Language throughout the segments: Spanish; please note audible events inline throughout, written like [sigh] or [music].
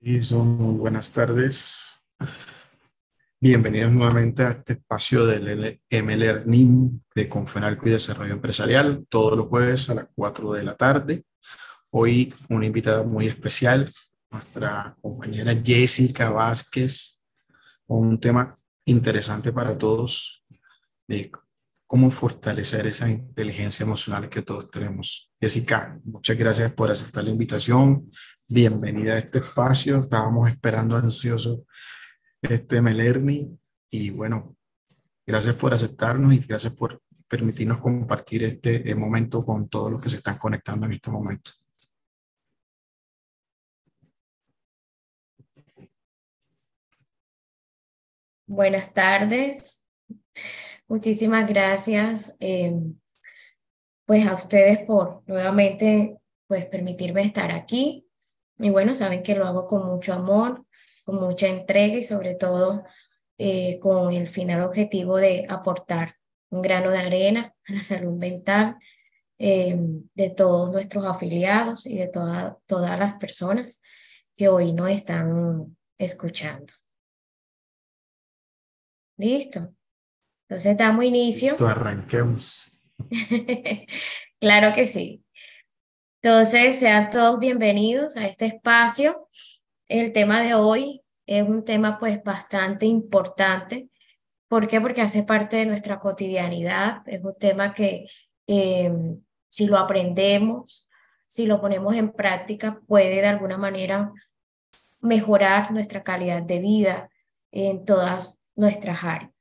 buenas tardes. Bienvenidos nuevamente a este espacio del MLERNIM de Confenalco y Desarrollo Empresarial, todos los jueves a las 4 de la tarde. Hoy una invitada muy especial, nuestra compañera Jessica Vázquez, con un tema interesante para todos cómo fortalecer esa inteligencia emocional que todos tenemos. Jessica, muchas gracias por aceptar la invitación. Bienvenida a este espacio. Estábamos esperando ansioso este Melerni y bueno, gracias por aceptarnos y gracias por permitirnos compartir este eh, momento con todos los que se están conectando en este momento. Buenas tardes. Muchísimas gracias, eh, pues a ustedes por nuevamente pues permitirme estar aquí. Y bueno, saben que lo hago con mucho amor, con mucha entrega y sobre todo eh, con el final objetivo de aportar un grano de arena a la salud mental eh, de todos nuestros afiliados y de todas las personas que hoy nos están escuchando. Listo. Entonces damos inicio. Esto arranquemos. [laughs] claro que sí. Entonces, sean todos bienvenidos a este espacio. El tema de hoy es un tema pues bastante importante. ¿Por qué? Porque hace parte de nuestra cotidianidad. Es un tema que em, si lo aprendemos, si lo ponemos en práctica, puede de alguna manera mejorar nuestra calidad de vida en todas nuestras áreas.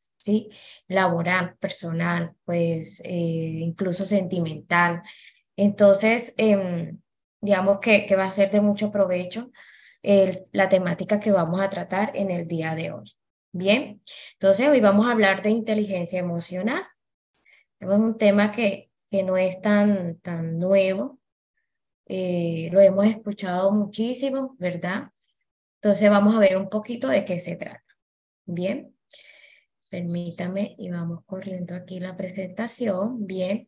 Laboral, personal, pues eh, incluso sentimental. Entonces, em, digamos que, que, va a ser de mucho provecho la temática que vamos a tratar en el día de hoy. Bien, entonces hoy vamos a hablar de inteligencia emocional. Es un tema que, que no es tan, tan nuevo, eh, lo hemos escuchado muchísimo, ¿verdad? Entonces vamos a ver un poquito de qué se trata. Bien. Permítame y vamos corriendo aquí la presentación. Bien.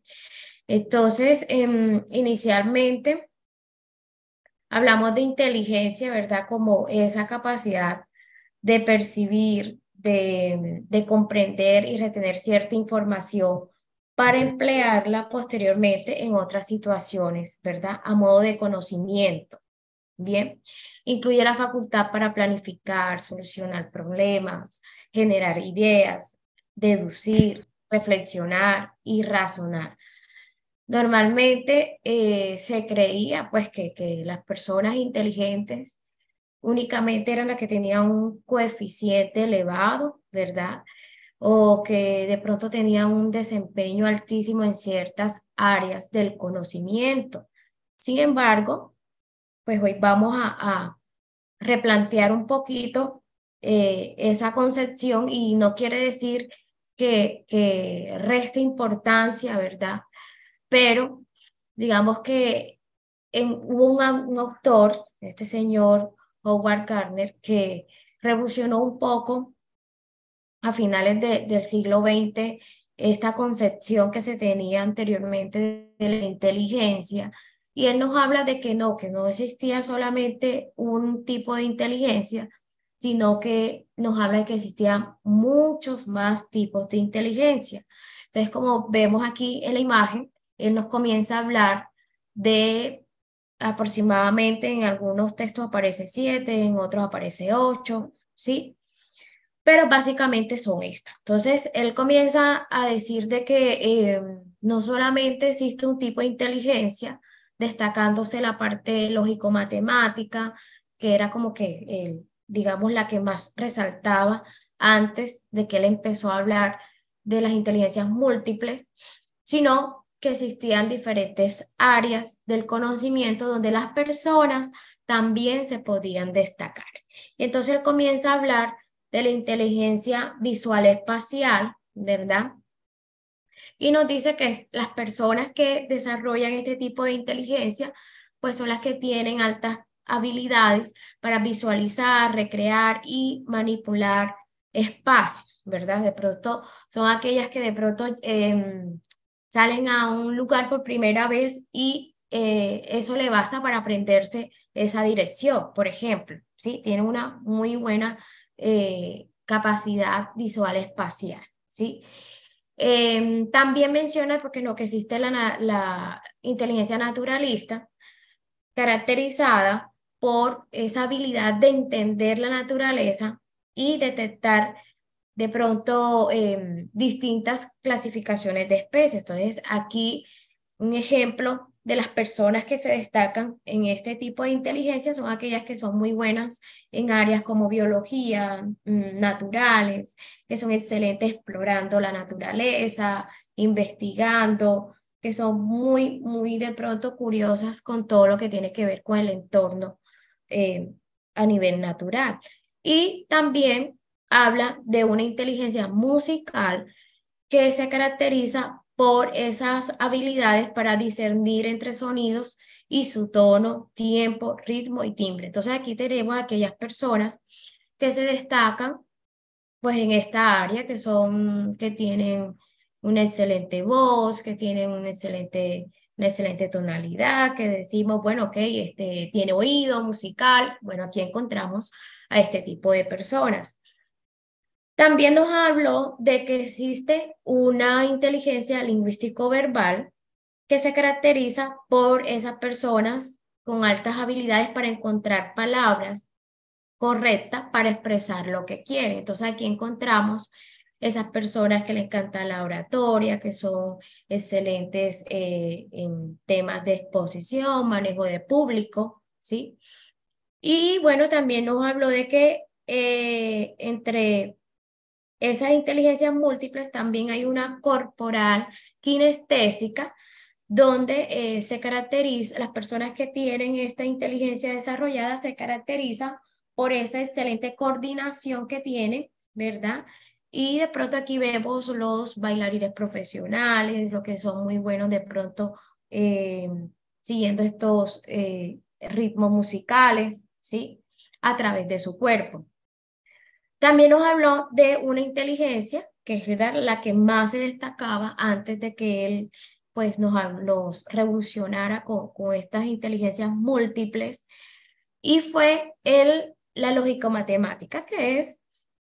Entonces, em, inicialmente hablamos de inteligencia, ¿verdad? Como esa capacidad de percibir, de, de comprender y retener cierta información para emplearla posteriormente en otras situaciones, ¿verdad? A modo de conocimiento. Bien, incluye la facultad para planificar, solucionar problemas, generar ideas, deducir, reflexionar y razonar. Normalmente eh, se creía pues que, que las personas inteligentes únicamente eran las que tenían un coeficiente elevado, ¿verdad? O que de pronto tenían un desempeño altísimo en ciertas áreas del conocimiento. Sin embargo, pues hoy vamos a replantear un poquito eh, esa concepción y no quiere decir que, que reste importancia, ¿verdad? Pero digamos que en, hubo un, autor, este señor Howard Gardner, que revolucionó un poco a finales del siglo XX esta concepción que se tenía anteriormente de la inteligencia. Y él nos habla de que no, que no existía solamente un tipo de inteligencia, sino que nos habla de que existían muchos más tipos de inteligencia. Entonces, como vemos aquí en la imagen, él nos comienza a hablar de aproximadamente, en algunos textos aparece siete, en otros aparece ocho, ¿sí? Pero básicamente son estas. Entonces, él comienza a decir de que eh, no solamente existe un tipo de inteligencia, destacándose la parte lógico-matemática, que era como que el digamos, la que más resaltaba antes de que él empezó a hablar de las inteligencias múltiples, sino que existían diferentes áreas del conocimiento donde las personas también se podían destacar. Y entonces él comienza a hablar de la inteligencia visual espacial, ¿verdad? Y nos dice que las personas que desarrollan este tipo de inteligencia, pues son las que tienen altas habilidades para visualizar, recrear y manipular espacios, ¿verdad? De pronto son aquellas que de pronto em, salen a un lugar por primera vez y eh, eso le basta para aprenderse esa dirección, por ejemplo, ¿sí? tiene una muy buena eh, capacidad visual espacial, ¿sí? Em, también menciona, porque lo que existe la, la inteligencia naturalista, caracterizada por esa habilidad de entender la naturaleza y detectar de pronto em, distintas clasificaciones de especies. Entonces, aquí un ejemplo de las personas que se destacan en este tipo de inteligencia son aquellas que son muy buenas en áreas como biología, mm, naturales, que son excelentes explorando la naturaleza, investigando, que son muy, muy de pronto curiosas con todo lo que tiene que ver con el entorno eh, a nivel natural. Y también habla de una inteligencia musical que se caracteriza por esas habilidades para discernir entre sonidos y su tono, tiempo, ritmo y timbre. Entonces aquí tenemos a aquellas personas que se destacan pues en esta área, que son, que tienen una excelente voz, que tienen un excelente una excelente tonalidad, que decimos, bueno, ok, este, tiene oído musical, bueno, aquí encontramos a este tipo de personas. También nos habló de que existe una inteligencia lingüístico-verbal que se caracteriza por esas personas con altas habilidades para encontrar palabras correctas para expresar lo que quieren. Entonces aquí encontramos esas personas que les encanta la oratoria, que son excelentes eh, en temas de exposición, manejo de público, ¿sí? Y bueno, también nos habló de que eh, entre esas inteligencias múltiples también hay una corporal kinestésica, donde eh, se caracteriza, las personas que tienen esta inteligencia desarrollada se caracterizan por esa excelente coordinación que tienen, ¿verdad? Y de pronto aquí vemos los bailarines profesionales, los que son muy buenos de pronto eh, siguiendo estos eh, ritmos musicales, ¿sí? A través de su cuerpo. También nos habló de una inteligencia, que era la que más se destacaba antes de que él pues nos los revolucionara con, con, estas inteligencias múltiples y fue el, la lógica matemática, que es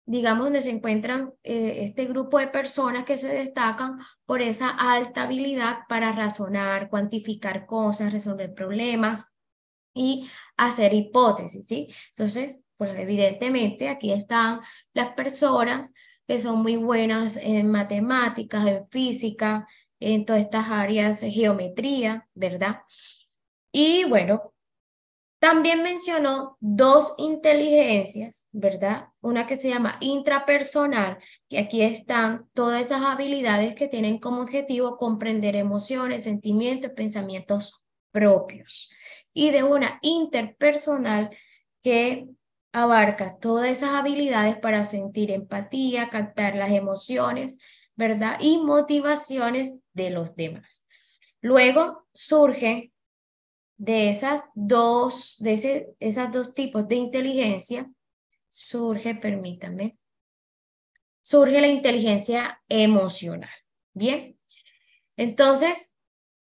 digamos, donde se encuentran eh, este grupo de personas que se destacan por esa alta habilidad para razonar, cuantificar cosas, resolver problemas y hacer hipótesis, ¿sí? Entonces, pues evidentemente aquí están las personas que son muy buenas en matemáticas, en física, en todas estas áreas, geometría, ¿verdad? Y bueno, también mencionó dos inteligencias, ¿verdad? Una que se llama intrapersonal, que aquí están todas esas habilidades que tienen como objetivo comprender emociones, sentimientos, pensamientos propios. Y de una interpersonal que abarca todas esas habilidades para sentir empatía, captar las emociones, ¿verdad? Y motivaciones de los demás. Luego surgen de, esas dos, de ese, esas dos tipos de inteligencia surge, permítame, surge la inteligencia emocional. Bien, entonces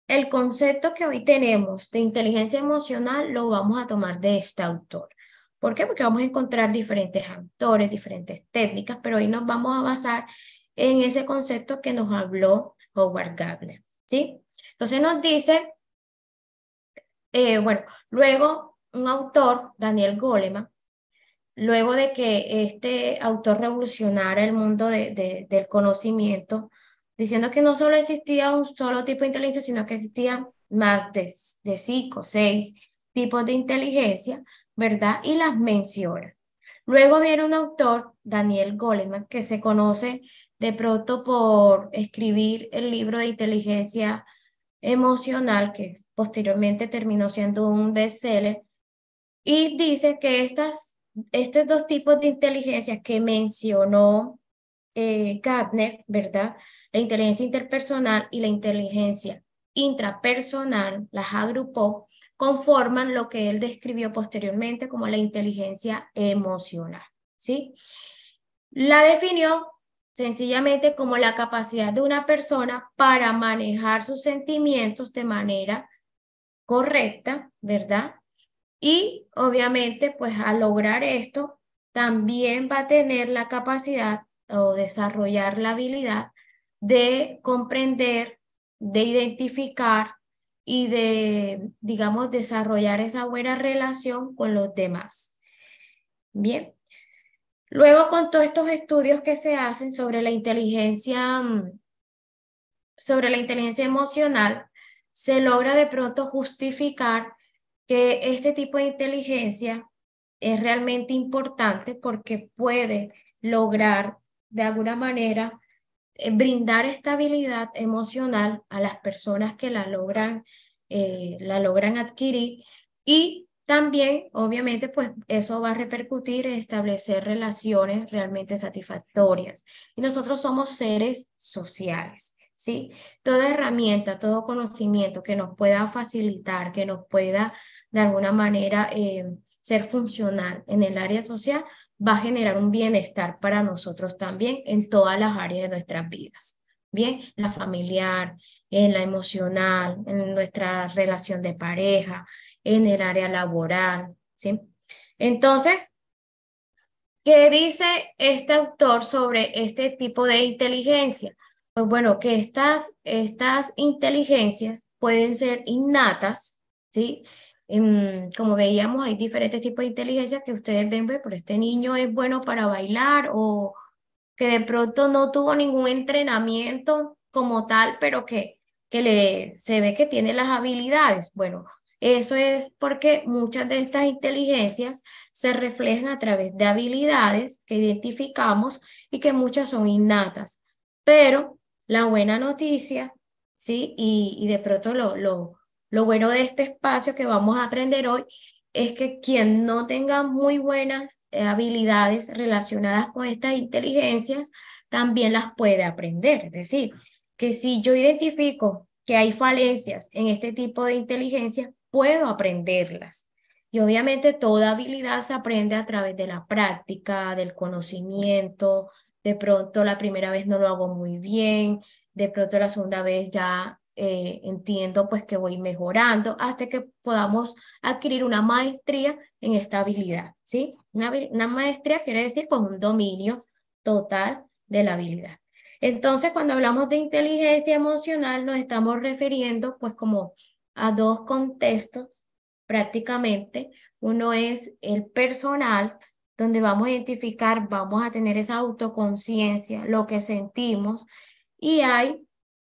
el concepto que hoy tenemos de inteligencia emocional lo vamos a tomar de este autor. ¿Por qué? Porque vamos a encontrar diferentes autores, diferentes técnicas, pero hoy nos vamos a basar en ese concepto que nos habló Howard Gardner, ¿sí? Entonces nos dice eh, bueno, luego un autor, Daniel Goleman, luego de que este autor revolucionara el mundo del conocimiento, diciendo que no solo existía un solo tipo de inteligencia, sino que existían más de, de cinco, seis tipos de inteligencia, ¿verdad? Y las menciona. Luego viene un autor, Daniel Goleman, que se conoce de pronto por escribir el libro de inteligencia emocional, que posteriormente terminó siendo un bestseller, y dice que estas, estos dos tipos de inteligencia que mencionó eh, ¿verdad? La inteligencia interpersonal y la inteligencia intrapersonal, las agrupó, conforman lo que él describió posteriormente como la inteligencia emocional, ¿sí? La definió sencillamente como la capacidad de una persona para manejar sus sentimientos de manera correcta, ¿verdad? Y obviamente, pues al lograr esto, también va a tener la capacidad o desarrollar la habilidad de comprender, de identificar y de, digamos, desarrollar esa buena relación con los demás. Bien. Luego, con todos estos estudios que se hacen sobre la inteligencia, mm, sobre la inteligencia emocional, se logra de pronto justificar que este tipo de inteligencia es realmente importante porque puede lograr de alguna manera eh, brindar estabilidad emocional a las personas que la logran, eh, la logran adquirir y también, obviamente, pues eso va a repercutir en establecer relaciones realmente satisfactorias. Y nosotros somos seres sociales. Toda herramienta, todo conocimiento que nos pueda facilitar, que nos pueda de alguna manera eh, ser funcional en el área social, va a generar un bienestar para nosotros también en todas las áreas de nuestras vidas. Bien, la familiar, en la emocional, en nuestra relación de pareja, en el área laboral, ¿sí? Entonces, ¿qué dice este autor sobre este tipo de inteligencia? pues bueno, que estas, estas inteligencias pueden ser innatas, ¿sí? Em, como veíamos, hay diferentes tipos de inteligencias que ustedes ven, por este niño es bueno para bailar o que de pronto no tuvo ningún entrenamiento como tal, pero que, que le, se ve que tiene las habilidades. Bueno, eso es porque muchas de estas inteligencias se reflejan a través de habilidades que identificamos y que muchas son innatas, pero la buena noticia, ¿sí? Y, de pronto lo, lo, bueno de este espacio que vamos a aprender hoy es que quien no tenga muy buenas eh, habilidades relacionadas con estas inteligencias, también las puede aprender. Es decir, que si yo identifico que hay falencias en este tipo de inteligencias, puedo aprenderlas. Y obviamente toda habilidad se aprende a través de la práctica, del conocimiento, de pronto la primera vez no lo hago muy bien, de pronto la segunda vez ya eh, entiendo pues que voy mejorando hasta que podamos adquirir una maestría en esta habilidad, ¿sí? Una, una maestría quiere decir pues un dominio total de la habilidad. Entonces, cuando hablamos de inteligencia emocional, nos estamos refiriendo pues como a dos contextos prácticamente. Uno es el personal, donde vamos a identificar, vamos a tener esa autoconciencia, lo que sentimos, y hay,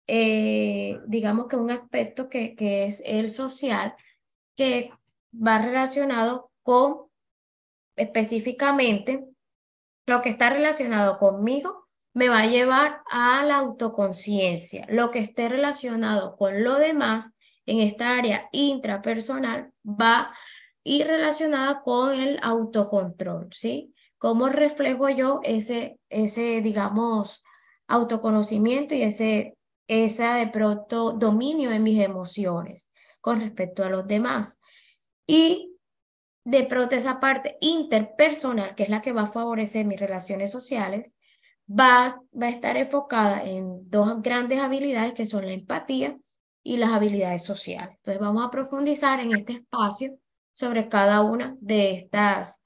eh, digamos que un aspecto que, que es el social, que va relacionado con específicamente lo que está relacionado conmigo me va a llevar a la autoconciencia. Lo que esté relacionado con lo demás en esta área intrapersonal va a, y relacionada con el autocontrol, ¿sí? ¿Cómo reflejo yo ese, ese digamos, autoconocimiento y ese, esa de pronto dominio de mis emociones con respecto a los demás? Y de pronto esa parte interpersonal, que es la que va a favorecer mis relaciones sociales, va, va a estar enfocada en dos grandes habilidades que son la empatía y las habilidades sociales. Entonces vamos a profundizar en este espacio sobre cada una de estas,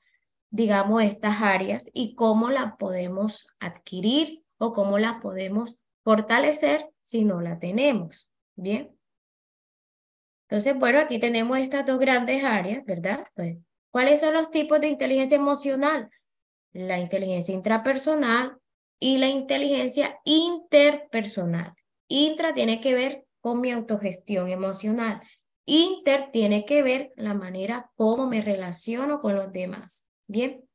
digamos, estas áreas y cómo la podemos adquirir o cómo la podemos fortalecer si no la tenemos. Bien. Entonces, bueno, aquí tenemos estas dos grandes áreas, ¿verdad? Pues, ¿Cuáles son los tipos de inteligencia emocional? La inteligencia intrapersonal y la inteligencia interpersonal. Intra tiene que ver con mi autogestión emocional Inter tiene que ver la manera como me relaciono con los demás. Bien.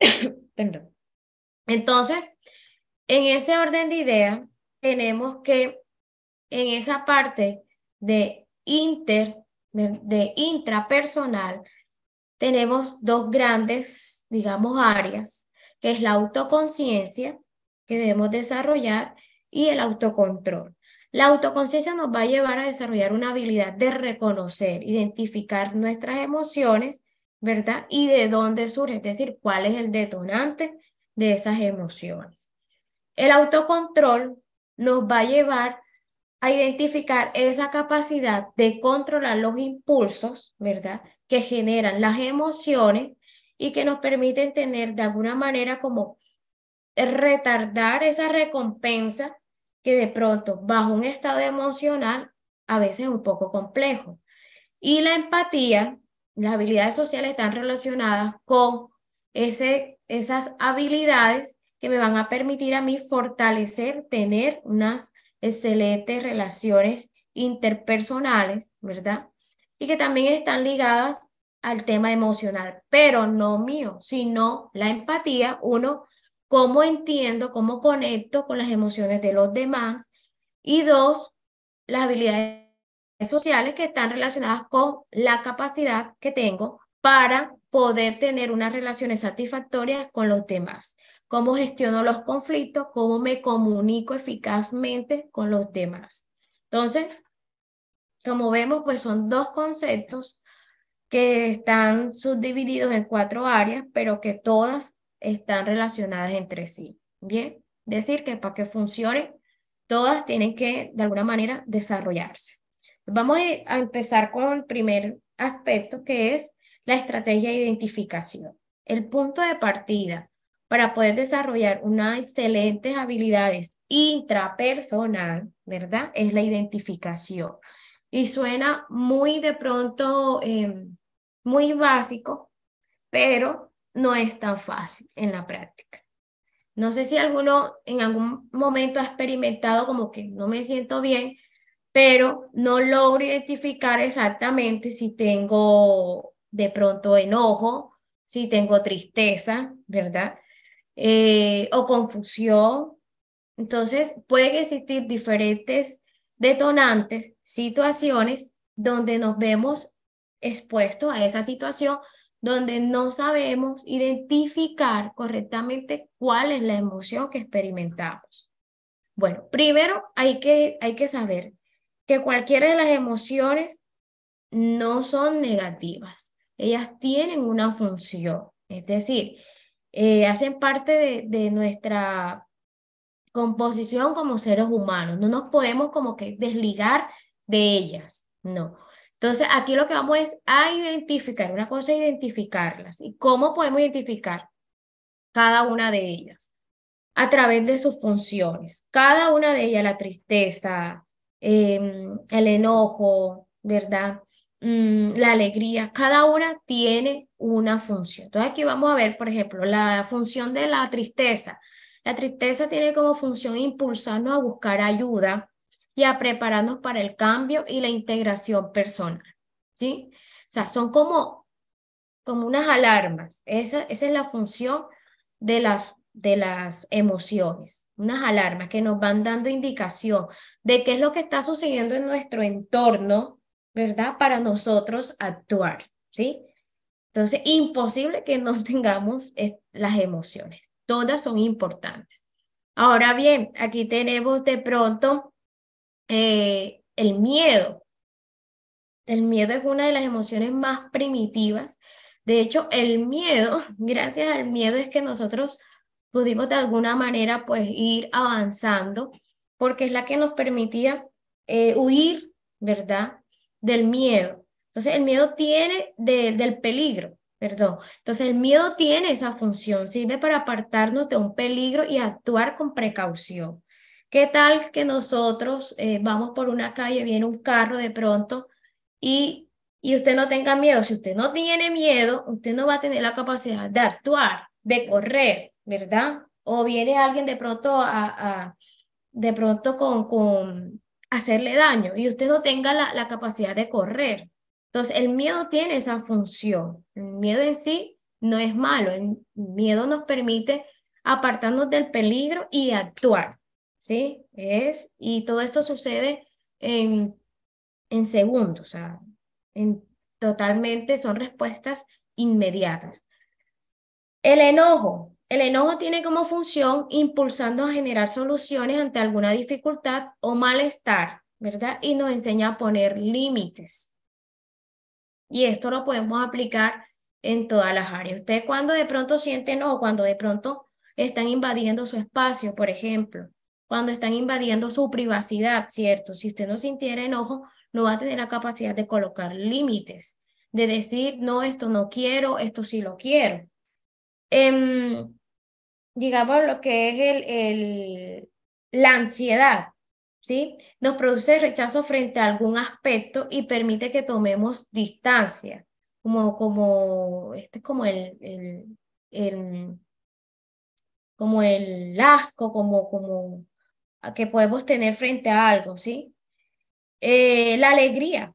[coughs] Entonces, en ese orden de idea, tenemos que en esa parte de inter, de intrapersonal, tenemos dos grandes, digamos, áreas, que es la autoconciencia que debemos desarrollar y el autocontrol. La autoconciencia nos va a llevar a desarrollar una habilidad de reconocer, identificar nuestras emociones, ¿verdad? Y de dónde surge, es decir, cuál es el detonante de esas emociones. El autocontrol nos va a llevar a identificar esa capacidad de controlar los impulsos, ¿verdad? Que generan las emociones y que nos permiten tener de alguna manera como retardar esa recompensa que de pronto, bajo un estado emocional, a veces un poco complejo. Y la empatía, las habilidades sociales están relacionadas con ese, esas habilidades que me van a permitir a mí fortalecer, tener unas excelentes relaciones interpersonales, ¿verdad? Y que también están ligadas al tema emocional, pero no mío, sino la empatía. Uno cómo entiendo, cómo conecto con las emociones de los demás. Y dos, las habilidades sociales que están relacionadas con la capacidad que tengo para poder tener unas relaciones satisfactorias con los demás. Cómo gestiono los conflictos, cómo me comunico eficazmente con los demás. Entonces, como vemos, pues son dos conceptos que están subdivididos en cuatro áreas, pero que todas están relacionadas entre sí. Bien, decir que para que funcione, todas tienen que de alguna manera desarrollarse. Vamos a empezar con el primer aspecto que es la estrategia de identificación. El punto de partida para poder desarrollar unas excelentes habilidades intrapersonal, ¿verdad? Es la identificación. Y suena muy de pronto, em, muy básico, pero no es tan fácil en la práctica. No sé si alguno en algún momento ha experimentado como que no me siento bien, pero no logro identificar exactamente si tengo de pronto enojo, si tengo tristeza, ¿verdad? Eh, o confusión. Entonces, pueden existir diferentes detonantes, situaciones donde nos vemos expuestos a esa situación donde no sabemos identificar correctamente cuál es la emoción que experimentamos. Bueno, primero hay que, hay que saber que cualquiera de las emociones no son negativas, ellas tienen una función, es decir, eh, hacen parte de, de nuestra composición como seres humanos, no nos podemos como que desligar de ellas, no. Entonces, aquí lo que vamos es a identificar, una cosa es identificarlas y cómo podemos identificar cada una de ellas a través de sus funciones. Cada una de ellas, la tristeza, em, el enojo, ¿verdad? Mm, la alegría, cada una tiene una función. Entonces, aquí vamos a ver, por ejemplo, la función de la tristeza. La tristeza tiene como función impulsarnos a buscar ayuda, y a prepararnos para el cambio y la integración personal. ¿Sí? O sea, son como, como unas alarmas. Esa, esa es la función de las, de las emociones, unas alarmas que nos van dando indicación de qué es lo que está sucediendo en nuestro entorno, ¿verdad? Para nosotros actuar, ¿sí? Entonces, imposible que no [laughs] tengamos eh, las emociones. Todas son importantes. Ahora bien, aquí tenemos de pronto eh, el miedo. El miedo es una de las emociones más primitivas. De hecho, el miedo, [laughs] gracias al miedo es que nosotros pudimos de alguna manera pues ir avanzando, porque es la que nos permitía eh, huir, ¿verdad? Del miedo. Entonces, el miedo tiene del peligro, perdón. Entonces, el miedo tiene esa función, sirve para apartarnos de un peligro y actuar con precaución. ¿Qué tal que nosotros eh, vamos por una calle, viene un carro de pronto y, usted no tenga miedo? Si usted no tiene miedo, usted no va a tener la capacidad de actuar, de correr, ¿verdad? O viene alguien de pronto a, de pronto con, con hacerle daño y usted no tenga la, la, capacidad de correr. Entonces, el miedo tiene esa función. El miedo en sí no es malo. El miedo nos permite apartarnos del peligro y actuar. ¿sí? Es, y todo esto sucede en, segundos, o sea, en, totalmente son respuestas inmediatas. El enojo. El enojo tiene como función impulsando a generar soluciones ante alguna dificultad o malestar, ¿verdad? Y nos enseña a poner límites. Y esto lo podemos aplicar en todas las áreas. Usted cuando de pronto siente enojo, cuando de pronto están invadiendo su espacio, por ejemplo, cuando están invadiendo su privacidad, ¿cierto? Si usted no sintiera enojo, no va a tener la capacidad de colocar límites, de decir, no, esto no quiero, esto sí lo quiero. Em, digamos lo que es el, el, la ansiedad, ¿sí? Nos produce rechazo frente a algún aspecto y permite que tomemos distancia, como, como, este es como el, el, el como el asco, como, como, que podemos tener frente a algo, ¿sí? Eh, la alegría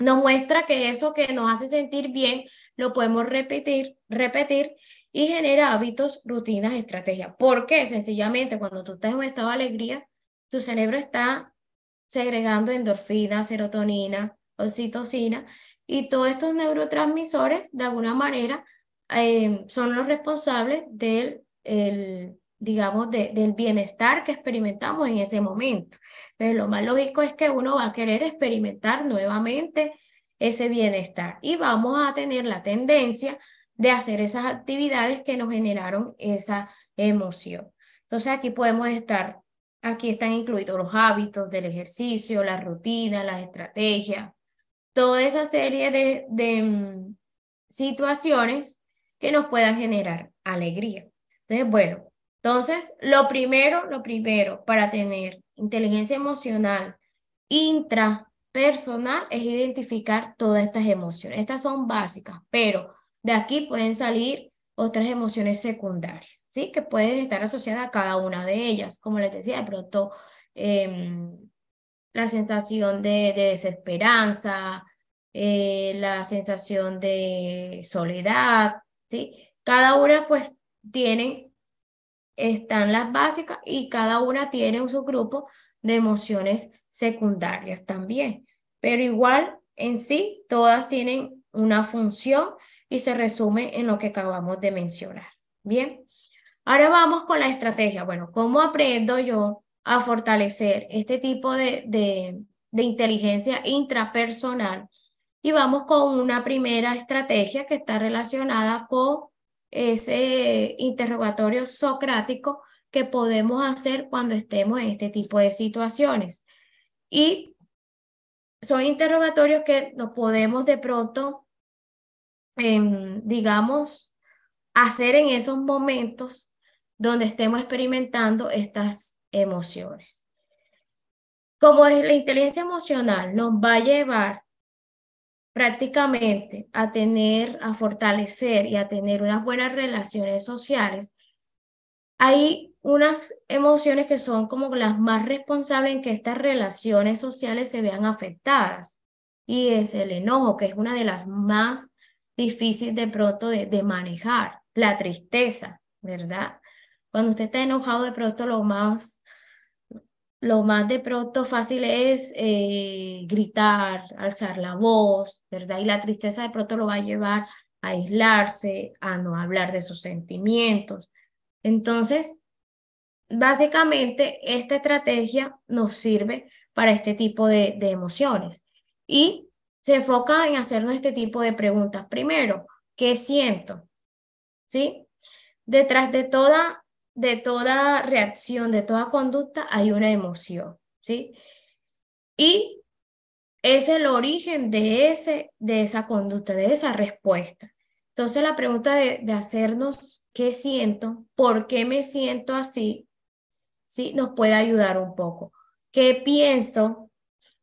nos muestra que eso que nos hace sentir bien lo podemos repetir, repetir y genera hábitos, rutinas, estrategias. ¿Por qué? Sencillamente, cuando tú estás en un estado de alegría, tu cerebro está segregando endorfina, serotonina, oxitocina y todos estos neurotransmisores, de alguna manera, eh, son los responsables del digamos, de, del bienestar que experimentamos en ese momento. Entonces, lo más lógico es que uno va a querer experimentar nuevamente ese bienestar y vamos a tener la tendencia de hacer esas actividades que nos generaron esa emoción. Entonces, aquí podemos estar, aquí están incluidos los hábitos del ejercicio, la rutina, las estrategias, toda esa serie de mm, situaciones que nos puedan generar alegría. Entonces, bueno, entonces, lo primero, lo primero para tener inteligencia emocional intrapersonal es identificar todas estas emociones. Estas son básicas, pero de aquí pueden salir otras emociones secundarias, ¿sí? Que pueden estar asociadas a cada una de ellas. Como les decía, de pronto em, la sensación de, desesperanza, eh, la sensación de soledad, ¿sí? Cada una pues tienen están las básicas y cada una tiene su grupo de emociones secundarias también. Pero igual en sí, todas tienen una función y se resume en lo que acabamos de mencionar. Bien, ahora vamos con la estrategia. Bueno, ¿cómo aprendo yo a fortalecer este tipo de, de, de inteligencia intrapersonal? Y vamos con una primera estrategia que está relacionada con ese interrogatorio socrático que podemos hacer cuando estemos en este tipo de situaciones. Y son interrogatorios que nos podemos de pronto, em, digamos, hacer en esos momentos donde estemos experimentando estas emociones. Como es la inteligencia emocional nos va a llevar prácticamente a tener, a fortalecer y a tener unas buenas relaciones sociales, hay unas emociones que son como las más responsables en que estas relaciones sociales se vean afectadas. Y es el enojo, que es una de las más difíciles de pronto de, de manejar. La tristeza, ¿verdad? Cuando usted está enojado, de pronto lo más lo más de pronto fácil es eh, gritar, alzar la voz, ¿verdad? Y la tristeza de pronto lo va a llevar a aislarse, a no hablar de sus sentimientos. Entonces, básicamente, esta estrategia nos sirve para este tipo de, de emociones y se enfoca en hacernos este tipo de preguntas. Primero, ¿qué siento? ¿Sí? Detrás de toda de toda reacción, de toda conducta, hay una emoción, ¿sí? Y es el origen de, ese, de esa conducta, de esa respuesta. Entonces la pregunta de, hacernos qué siento, por qué me siento así, ¿sí? Nos puede ayudar un poco. ¿Qué pienso?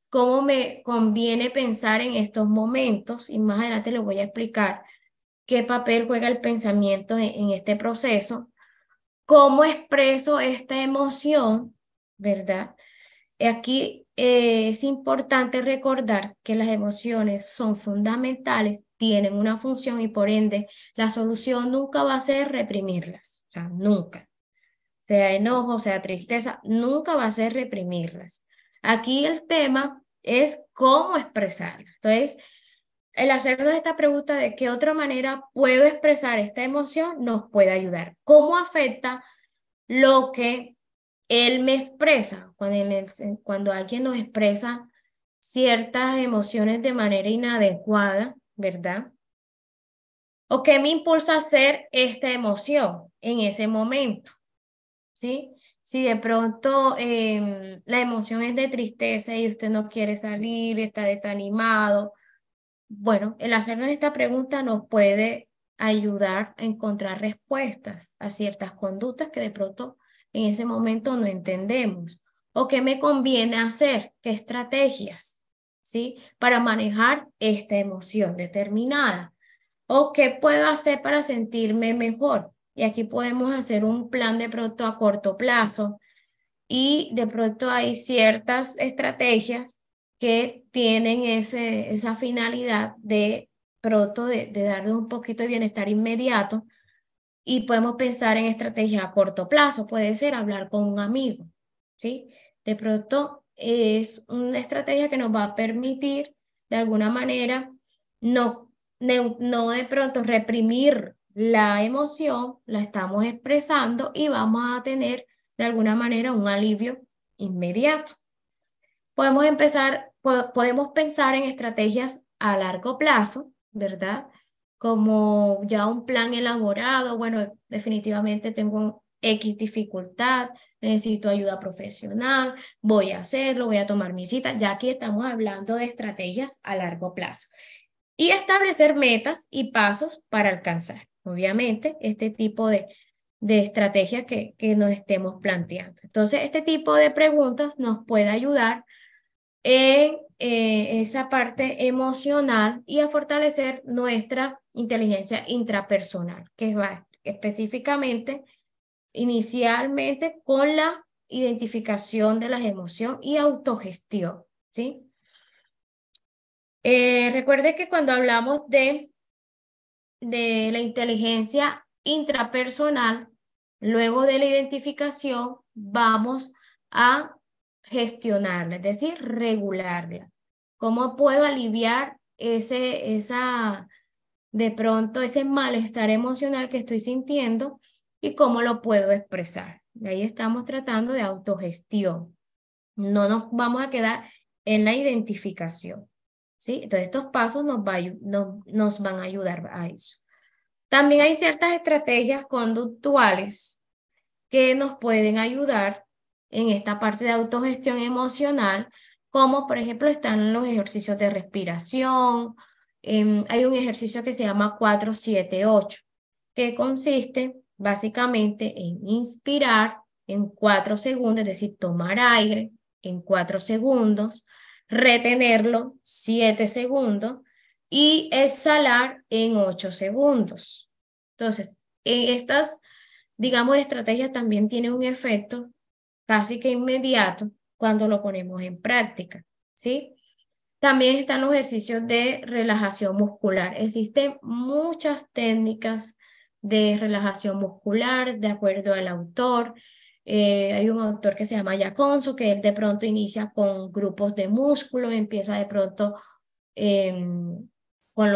¿Cómo me conviene pensar en estos momentos? Y más adelante les voy a explicar qué papel juega el pensamiento en este proceso cómo expreso esta emoción, ¿verdad? Aquí eh, es importante recordar que las emociones son fundamentales, tienen una función y por ende la solución nunca va a ser reprimirlas, o sea, nunca. Sea enojo, sea tristeza, nunca va a ser reprimirlas. Aquí el tema es cómo expresarlas. Entonces, el hacernos esta pregunta de qué otra manera puedo expresar esta emoción nos puede ayudar. ¿Cómo afecta lo que él me expresa? Cuando, cuando alguien nos expresa ciertas emociones de manera inadecuada, ¿verdad? ¿O qué me impulsa a hacer esta emoción en ese momento? ¿Sí? Si de pronto em, la emoción es de tristeza y usted no quiere salir, está desanimado, bueno, el hacernos esta pregunta nos puede ayudar a encontrar respuestas a ciertas conductas que de pronto en ese momento no entendemos o qué me conviene hacer, qué estrategias, ¿sí? Para manejar esta emoción determinada o qué puedo hacer para sentirme mejor. Y aquí podemos hacer un plan de pronto a corto plazo y de pronto hay ciertas estrategias que tienen ese, esa finalidad de pronto de, de darnos un poquito de bienestar inmediato y podemos pensar en estrategias a corto plazo, puede ser hablar con un amigo, ¿sí? De pronto es una estrategia que nos va a permitir de alguna manera no, no de pronto reprimir la emoción, la estamos expresando y vamos a tener de alguna manera un alivio inmediato podemos empezar, podemos pensar en estrategias a largo plazo, ¿verdad? Como ya un plan elaborado, bueno, definitivamente tengo X dificultad, necesito ayuda profesional, voy a hacerlo, voy a tomar mi cita. Ya aquí estamos hablando de estrategias a largo plazo. Y establecer metas y pasos para alcanzar, obviamente, este tipo de, de estrategias que, que nos estemos planteando. Entonces, este tipo de preguntas nos puede ayudar en eh, esa parte emocional y a fortalecer nuestra inteligencia intrapersonal, que va específicamente, inicialmente, con la identificación de las emociones y autogestión. ¿sí? Eh, recuerde que cuando hablamos de la inteligencia intrapersonal, luego de la identificación, vamos a gestionarla, es decir, regularla. ¿Cómo puedo aliviar ese, esa, de pronto, ese malestar emocional que estoy sintiendo y cómo lo puedo expresar? Y ahí estamos tratando de autogestión. No nos vamos a quedar en la identificación. ¿sí? Entonces, estos pasos nos, nos van a ayudar a eso. También hay ciertas estrategias conductuales que nos pueden ayudar en esta parte de autogestión emocional, como por ejemplo están los ejercicios de respiración. Em, hay un ejercicio que se llama 478, que consiste básicamente en inspirar en 4 segundos, es decir, tomar aire en 4 segundos, retenerlo 7 segundos y exhalar en 8 segundos. Entonces, e, estas, digamos, estrategias también tienen un efecto casi que inmediato cuando lo ponemos en práctica, ¿sí? También están los ejercicios de relajación muscular. Existen muchas técnicas de relajación muscular de acuerdo al autor. Eh, hay un autor que se llama Yaconso, que de pronto inicia con grupos de músculos, empieza de pronto em, con,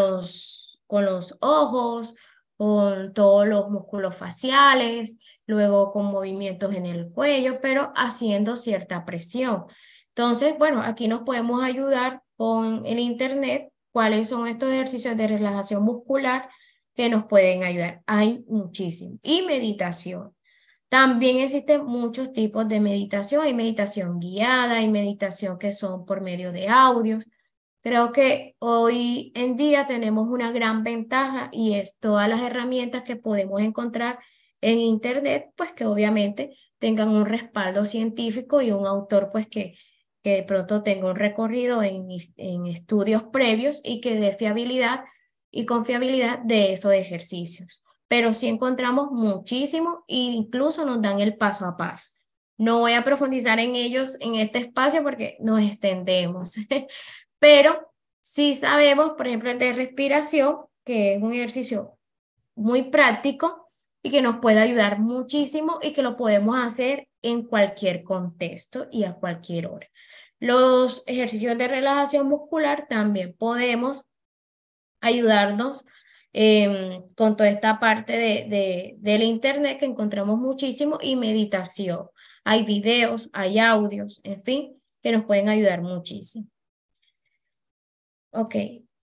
con los ojos, con todos los músculos faciales, luego con movimientos en el cuello, pero haciendo cierta presión. Entonces, bueno, aquí nos podemos ayudar con el Internet, cuáles son estos ejercicios de relajación muscular que nos pueden ayudar. Hay muchísimos. Y meditación. También existen muchos tipos de meditación. Hay meditación guiada, hay meditación que son por medio de audios. Creo que hoy en día tenemos una gran ventaja y es todas las herramientas que podemos encontrar en Internet, pues que obviamente tengan un respaldo científico y un autor, pues que, que de pronto tenga un recorrido en, en estudios previos y que dé fiabilidad y confiabilidad de esos ejercicios. Pero sí encontramos muchísimo e incluso nos dan el paso a paso. No voy a profundizar en ellos en este espacio porque nos extendemos, [laughs] pero sí sabemos, por ejemplo, el de respiración, que es un ejercicio muy práctico y que nos puede ayudar muchísimo y que lo podemos hacer en cualquier contexto y a cualquier hora. Los ejercicios de relajación muscular también podemos ayudarnos em, con toda esta parte de, del Internet que encontramos muchísimo y meditación. Hay videos, hay audios, en fin, que nos pueden ayudar muchísimo. Ok.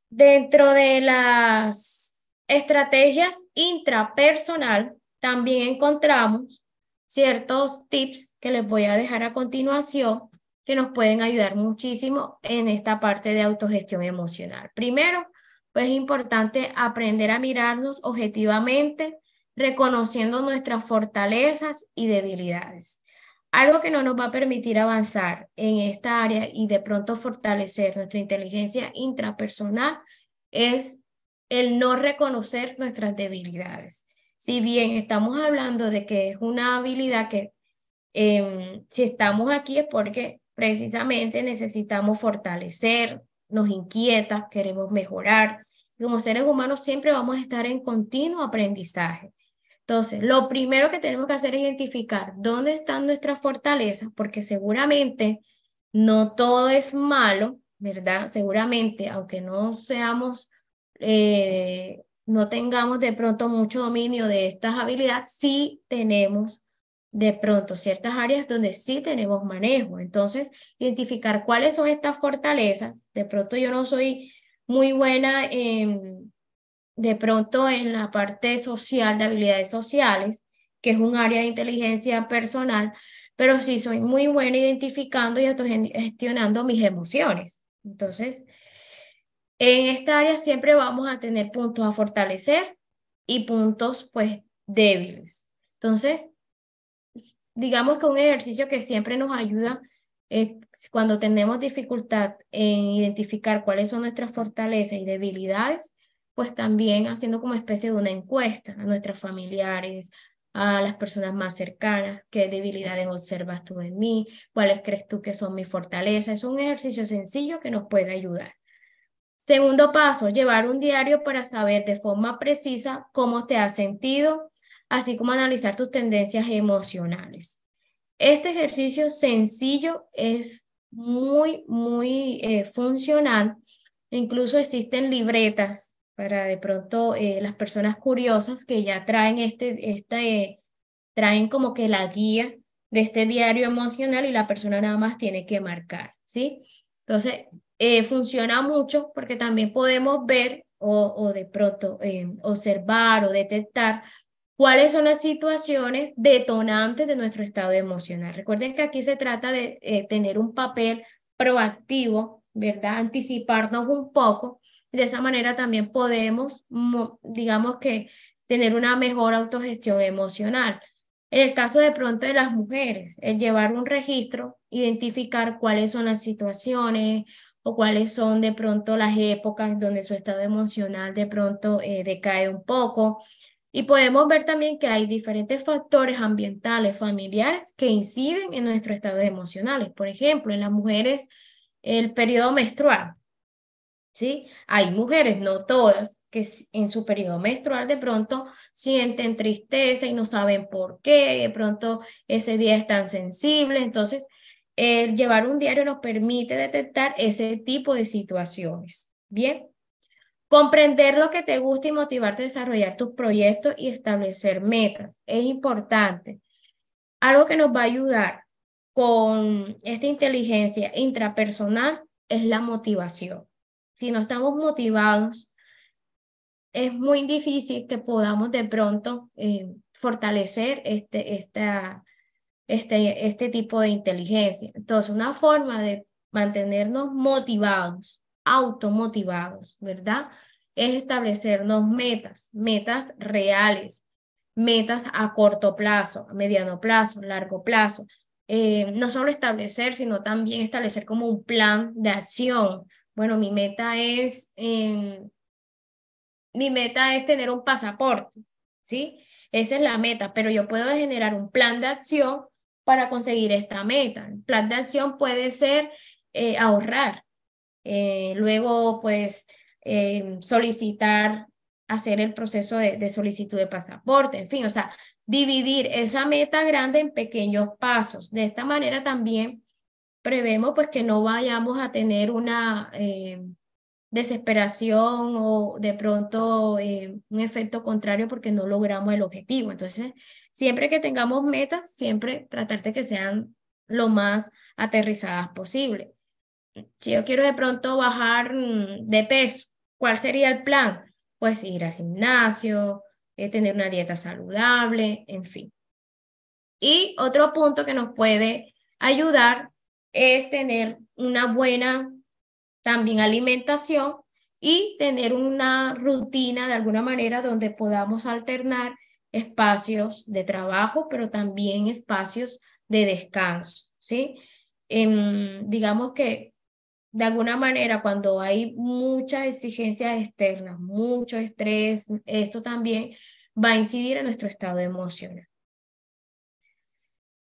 Dentro de las estrategias intrapersonal, también encontramos ciertos tips que les voy a dejar a continuación que nos pueden ayudar muchísimo en esta parte de autogestión emocional. Primero, pues es importante aprender a mirarnos objetivamente, reconociendo nuestras fortalezas y debilidades algo que no nos va a permitir avanzar en esta área y de pronto fortalecer nuestra inteligencia intrapersonal es el no reconocer nuestras debilidades. Si bien estamos hablando de que es una habilidad que em, si estamos aquí es porque precisamente necesitamos fortalecer, nos inquieta, queremos mejorar. Como seres humanos siempre vamos a estar en continuo aprendizaje. Entonces, lo primero que tenemos que hacer es identificar dónde están nuestras fortalezas, porque seguramente no todo es malo, ¿verdad? Seguramente, aunque no seamos, eh, no tengamos de pronto mucho dominio de estas habilidades, sí tenemos de pronto ciertas áreas donde sí tenemos manejo. Entonces, identificar cuáles son estas fortalezas. De pronto yo no soy muy buena en de pronto en la parte social, de habilidades sociales, que es un área de inteligencia personal, pero sí soy muy buena identificando y gestionando mis emociones. Entonces, en esta área siempre vamos a tener puntos a fortalecer y puntos pues débiles. Entonces, digamos que un ejercicio que siempre nos ayuda es cuando tenemos dificultad en identificar cuáles son nuestras fortalezas y debilidades, pues también haciendo como especie de una encuesta a nuestros familiares, a las personas más cercanas, qué debilidades observas tú en mí, cuáles crees tú que son mis fortalezas. Es un ejercicio sencillo que nos puede ayudar. Segundo paso, llevar un diario para saber de forma precisa cómo te has sentido, así como analizar tus tendencias emocionales. Este ejercicio sencillo es muy, muy eh, funcional. Incluso existen libretas para de pronto eh, las personas curiosas que ya traen este, este traen como que la guía de este diario emocional y la persona nada más tiene que marcar, ¿sí? Entonces, eh, funciona mucho porque también podemos ver o, o de pronto eh, observar o detectar cuáles son las situaciones detonantes de nuestro estado emocional. Recuerden que aquí se trata de tener un papel proactivo, ¿verdad? Anticiparnos un poco de esa manera también podemos, digamos que, tener una mejor autogestión emocional. En el caso de pronto de las mujeres, el llevar un registro, identificar cuáles son las situaciones o cuáles son de pronto las épocas donde su estado emocional de pronto eh, decae un poco. Y podemos ver también que hay diferentes factores ambientales, familiares, que inciden en nuestros estados emocionales. Por ejemplo, en las mujeres, el periodo menstrual. Hay mujeres, no todas, que en su periodo menstrual de pronto sienten tristeza y no saben por qué, de pronto ese día es tan sensible, entonces el llevar un diario nos permite detectar ese tipo de situaciones, ¿bien? Comprender lo que te gusta y motivarte a desarrollar tus proyectos y establecer metas es importante. Algo que nos va a ayudar con esta inteligencia intrapersonal es la motivación si no estamos motivados, es muy difícil que podamos de pronto eh, fortalecer este, esta, este, este tipo de inteligencia. Entonces, una forma de mantenernos motivados, automotivados, ¿verdad? Es establecernos metas, metas reales, metas a corto plazo, a mediano plazo, largo plazo. Eh, no solo establecer, sino también establecer como un plan de acción, bueno, mi meta es, em, meta es tener un pasaporte, ¿sí? Esa es la meta, pero yo puedo generar un plan de acción para conseguir esta meta. El plan de acción puede ser eh, ahorrar, eh, luego pues em, solicitar, hacer el proceso de, de solicitud de pasaporte, en fin, o sea, dividir esa meta grande en pequeños pasos. De esta manera también prevemos pues que no vayamos a tener una eh, desesperación o de pronto eh, un efecto contrario porque no logramos el objetivo. Entonces, siempre que tengamos metas, siempre tratarte de que sean lo más aterrizadas posible. Si yo quiero de pronto bajar mm, de peso, ¿cuál sería el plan? Pues ir al gimnasio, eh, tener una dieta saludable, en fin. Y otro punto que nos puede ayudar es tener una buena también alimentación y tener una rutina de alguna manera donde podamos alternar espacios de trabajo, pero también espacios de descanso, ¿sí? Em, digamos que de alguna manera cuando hay muchas exigencias externas, mucho estrés, esto también va a incidir en nuestro estado emocional.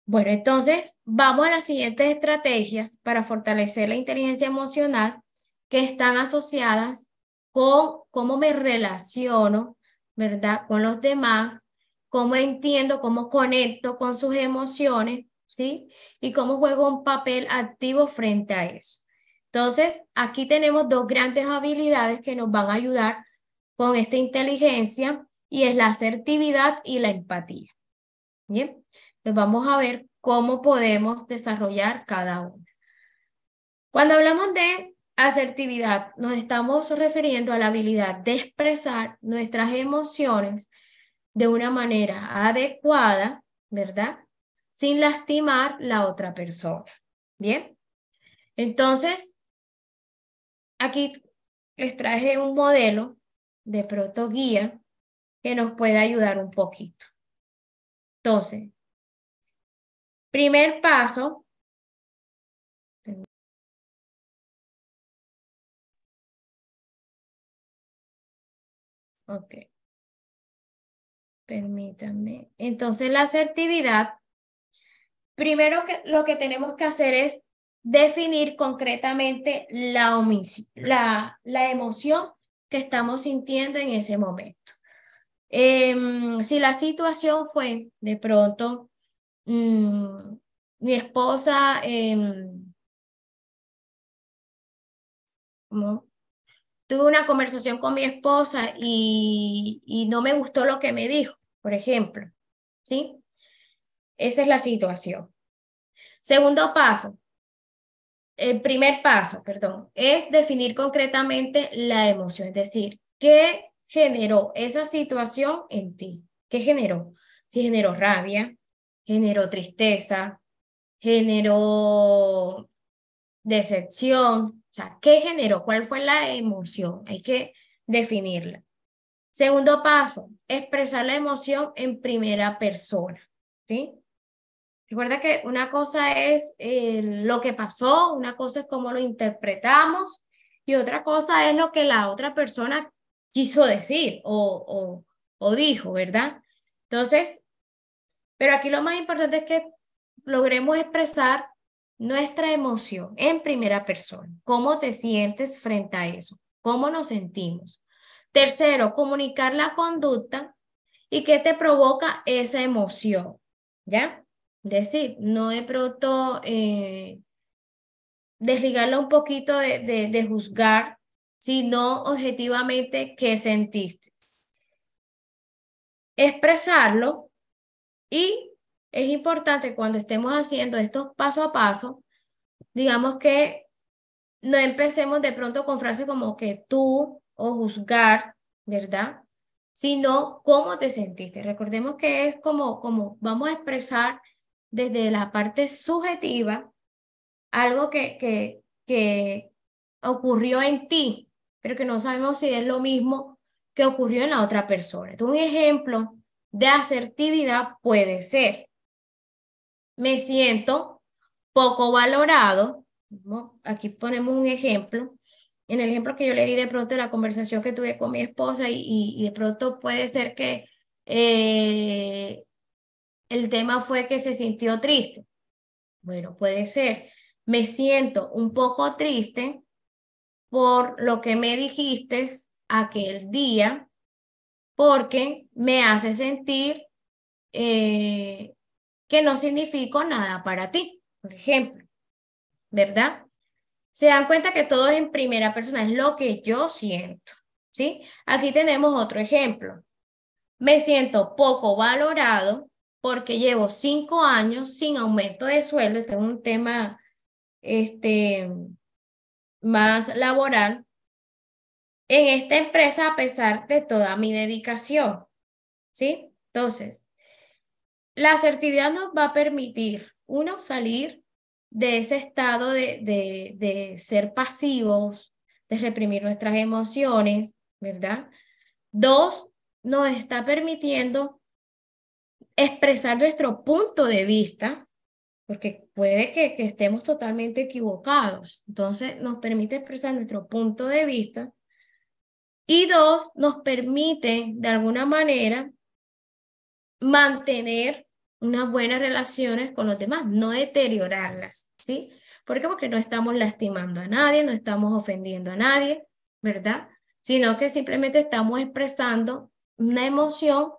Bueno, entonces vamos a las siguientes estrategias para fortalecer la inteligencia emocional que están asociadas con cómo me relaciono, ¿verdad? Con los demás, cómo entiendo, cómo conecto con sus emociones, ¿sí? Y cómo juego un papel activo frente a eso. Entonces, aquí tenemos dos grandes habilidades que nos van a ayudar con esta inteligencia y es la asertividad y la empatía. Bien vamos a ver cómo podemos desarrollar cada una. Cuando hablamos de asertividad, nos estamos refiriendo a la habilidad de expresar nuestras emociones de una manera adecuada, ¿verdad? Sin lastimar la otra persona. Bien. Entonces, aquí les traje un modelo de protoguía que nos puede ayudar un poquito. Entonces, Primer paso. Ok. Permítanme. Entonces la asertividad, primero lo que tenemos que hacer es definir concretamente la, la, la emoción que estamos sintiendo en ese momento. Em, si la situación fue de pronto Mm, mi esposa, em, tuve una conversación con mi esposa y, y, no me gustó lo que me dijo, por ejemplo. ¿Sí? Esa es la situación. Segundo paso, el primer paso, perdón, es definir concretamente la emoción, es decir, ¿qué generó esa situación en ti? ¿Qué generó? Si generó rabia, generó tristeza, generó decepción. O sea, ¿qué generó? ¿Cuál fue la emoción? Hay que definirla. Segundo paso, expresar la emoción en primera persona. ¿sí? Recuerda que una cosa es eh, lo que pasó, una cosa es cómo lo interpretamos y otra cosa es lo que la otra persona quiso decir o, o, o dijo, ¿verdad? Entonces, pero aquí lo más importante es que logremos expresar nuestra emoción en primera persona. ¿Cómo te sientes frente a eso? ¿Cómo nos sentimos? Tercero, comunicar la conducta y qué te provoca esa emoción, ¿ya? Es decir, no de pronto eh, un poquito de, de juzgar, sino objetivamente qué sentiste. Expresarlo y es importante cuando estemos haciendo estos paso a paso, digamos que no empecemos de pronto con frases como que tú o juzgar, ¿verdad? Sino cómo te sentiste. Recordemos que es como, como vamos a expresar desde la parte subjetiva algo que, que, que ocurrió en ti, pero que no sabemos si es lo mismo que ocurrió en la otra persona. un ejemplo de asertividad puede ser, me siento poco valorado, aquí ponemos un ejemplo, en el ejemplo que yo le di de pronto la conversación que tuve con mi esposa y, de pronto puede ser que eh, el tema fue que se sintió triste. Bueno, puede ser, me siento un poco triste por lo que me dijiste aquel día porque me hace sentir eh, que no significo nada para ti, por ejemplo, ¿verdad? Se dan cuenta que todo es en primera persona, es lo que yo siento, ¿sí? Aquí tenemos otro ejemplo. Me siento poco valorado porque llevo cinco años sin aumento de sueldo, es un tema este, más laboral, en esta empresa a pesar de toda mi dedicación. ¿Sí? Entonces, la asertividad nos va a permitir, uno, salir de ese estado de, de, ser pasivos, de reprimir nuestras emociones, ¿verdad? Dos, nos está permitiendo expresar nuestro punto de vista, porque puede que, estemos totalmente equivocados. Entonces, nos permite expresar nuestro punto de vista. Y dos, nos permite de alguna manera mantener unas buenas relaciones con los demás, no deteriorarlas, ¿sí? ¿Por qué? Porque no estamos lastimando a nadie, no estamos ofendiendo a nadie, ¿verdad? Sino que simplemente estamos expresando una emoción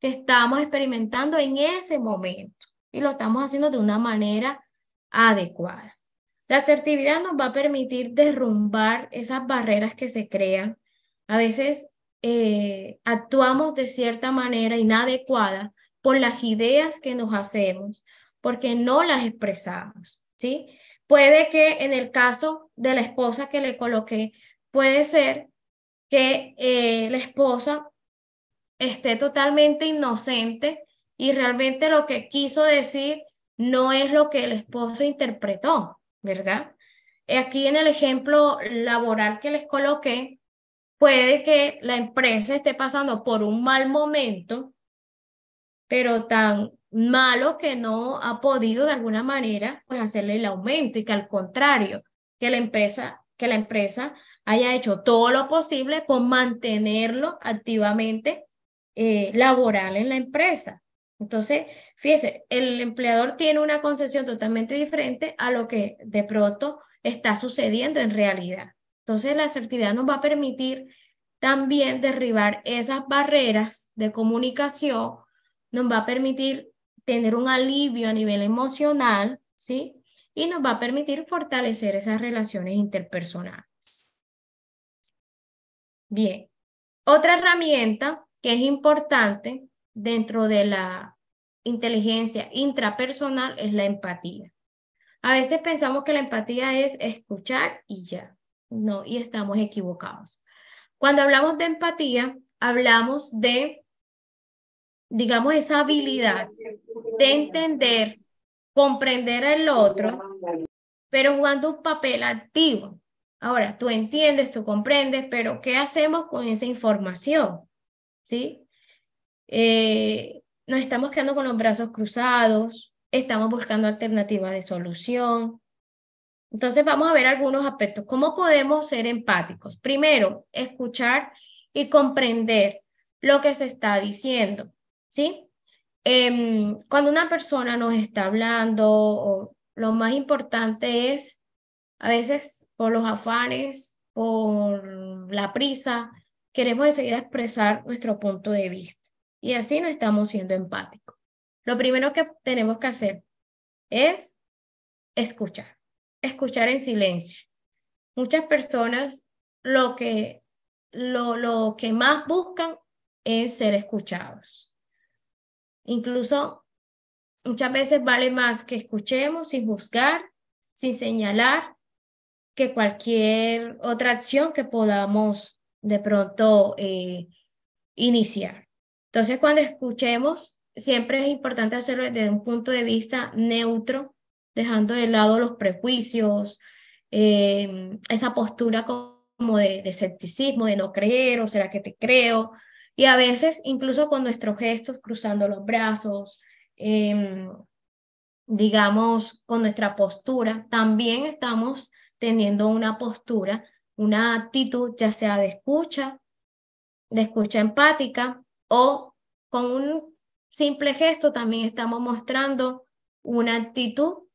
que estamos experimentando en ese momento y lo estamos haciendo de una manera adecuada. La asertividad nos va a permitir derrumbar esas barreras que se crean a veces eh, actuamos de cierta manera inadecuada por las ideas que nos hacemos, porque no las expresamos, ¿sí? Puede que en el caso de la esposa que le coloqué, puede ser que eh, la esposa esté totalmente inocente y realmente lo que quiso decir no es lo que el esposo interpretó, ¿verdad? Aquí en el ejemplo laboral que les coloqué, puede que la empresa esté pasando por un mal momento, pero tan malo que no ha podido de alguna manera pues hacerle el aumento y que al contrario, que la empresa que la empresa haya hecho todo lo posible por mantenerlo activamente eh, laboral en la empresa. Entonces, fíjese, el empleador tiene una concepción totalmente diferente a lo que de pronto está sucediendo en realidad. Entonces la asertividad nos va a permitir también derribar esas barreras de comunicación, nos va a permitir tener un alivio a nivel emocional, ¿sí? Y nos va a permitir fortalecer esas relaciones interpersonales. Bien, otra herramienta que es importante dentro de la inteligencia intrapersonal es la empatía. A veces pensamos que la empatía es escuchar y ya no, y estamos equivocados. Cuando hablamos de empatía, hablamos de, digamos, esa habilidad de entender, comprender al otro, pero jugando un papel activo. Ahora, tú entiendes, tú comprendes, pero ¿qué hacemos con esa información? ¿Sí? Eh, nos estamos quedando con los brazos cruzados, estamos buscando alternativas de solución, entonces vamos a ver algunos aspectos. ¿Cómo podemos ser empáticos? Primero, escuchar y comprender lo que se está diciendo, ¿sí? Em, cuando una persona nos está hablando, lo más importante es, a veces por los afanes, por la prisa, queremos enseguida expresar nuestro punto de vista y así no estamos siendo empáticos. Lo primero que tenemos que hacer es escuchar escuchar en silencio. Muchas personas lo que, lo, lo que más buscan es ser escuchados. Incluso muchas veces vale más que escuchemos sin juzgar, sin señalar, que cualquier otra acción que podamos de pronto eh, iniciar. Entonces, cuando escuchemos, siempre es importante hacerlo desde un punto de vista neutro, dejando de lado los prejuicios, eh, esa postura como de, escepticismo, de no creer, o será que te creo, y a veces incluso con nuestros gestos, cruzando los brazos, em, digamos, con nuestra postura, también estamos teniendo una postura, una actitud ya sea de escucha, de escucha empática o con un simple gesto también estamos mostrando una actitud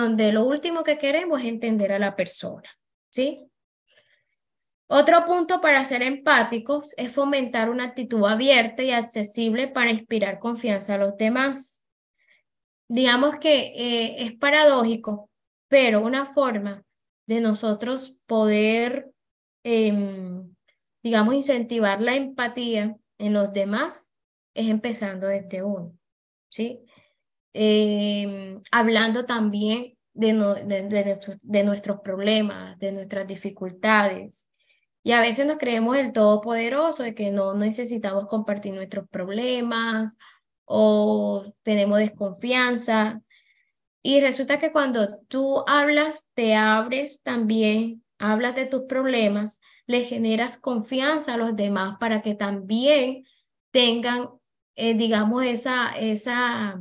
donde lo último que queremos es entender a la persona, ¿sí? Otro punto para ser empáticos es fomentar una actitud abierta y accesible para inspirar confianza a los demás. Digamos que eh, es paradójico, pero una forma de nosotros poder, em, digamos, incentivar la empatía en los demás es empezando desde uno, ¿sí? Em, hablando también de, de, de, nuestros problemas, de nuestras dificultades. Y a veces nos creemos el todopoderoso, de que no necesitamos compartir nuestros problemas o tenemos desconfianza. Y resulta que cuando tú hablas, te abres también, hablas de tus problemas, le generas confianza a los demás para que también tengan, eh, digamos, esa, esa,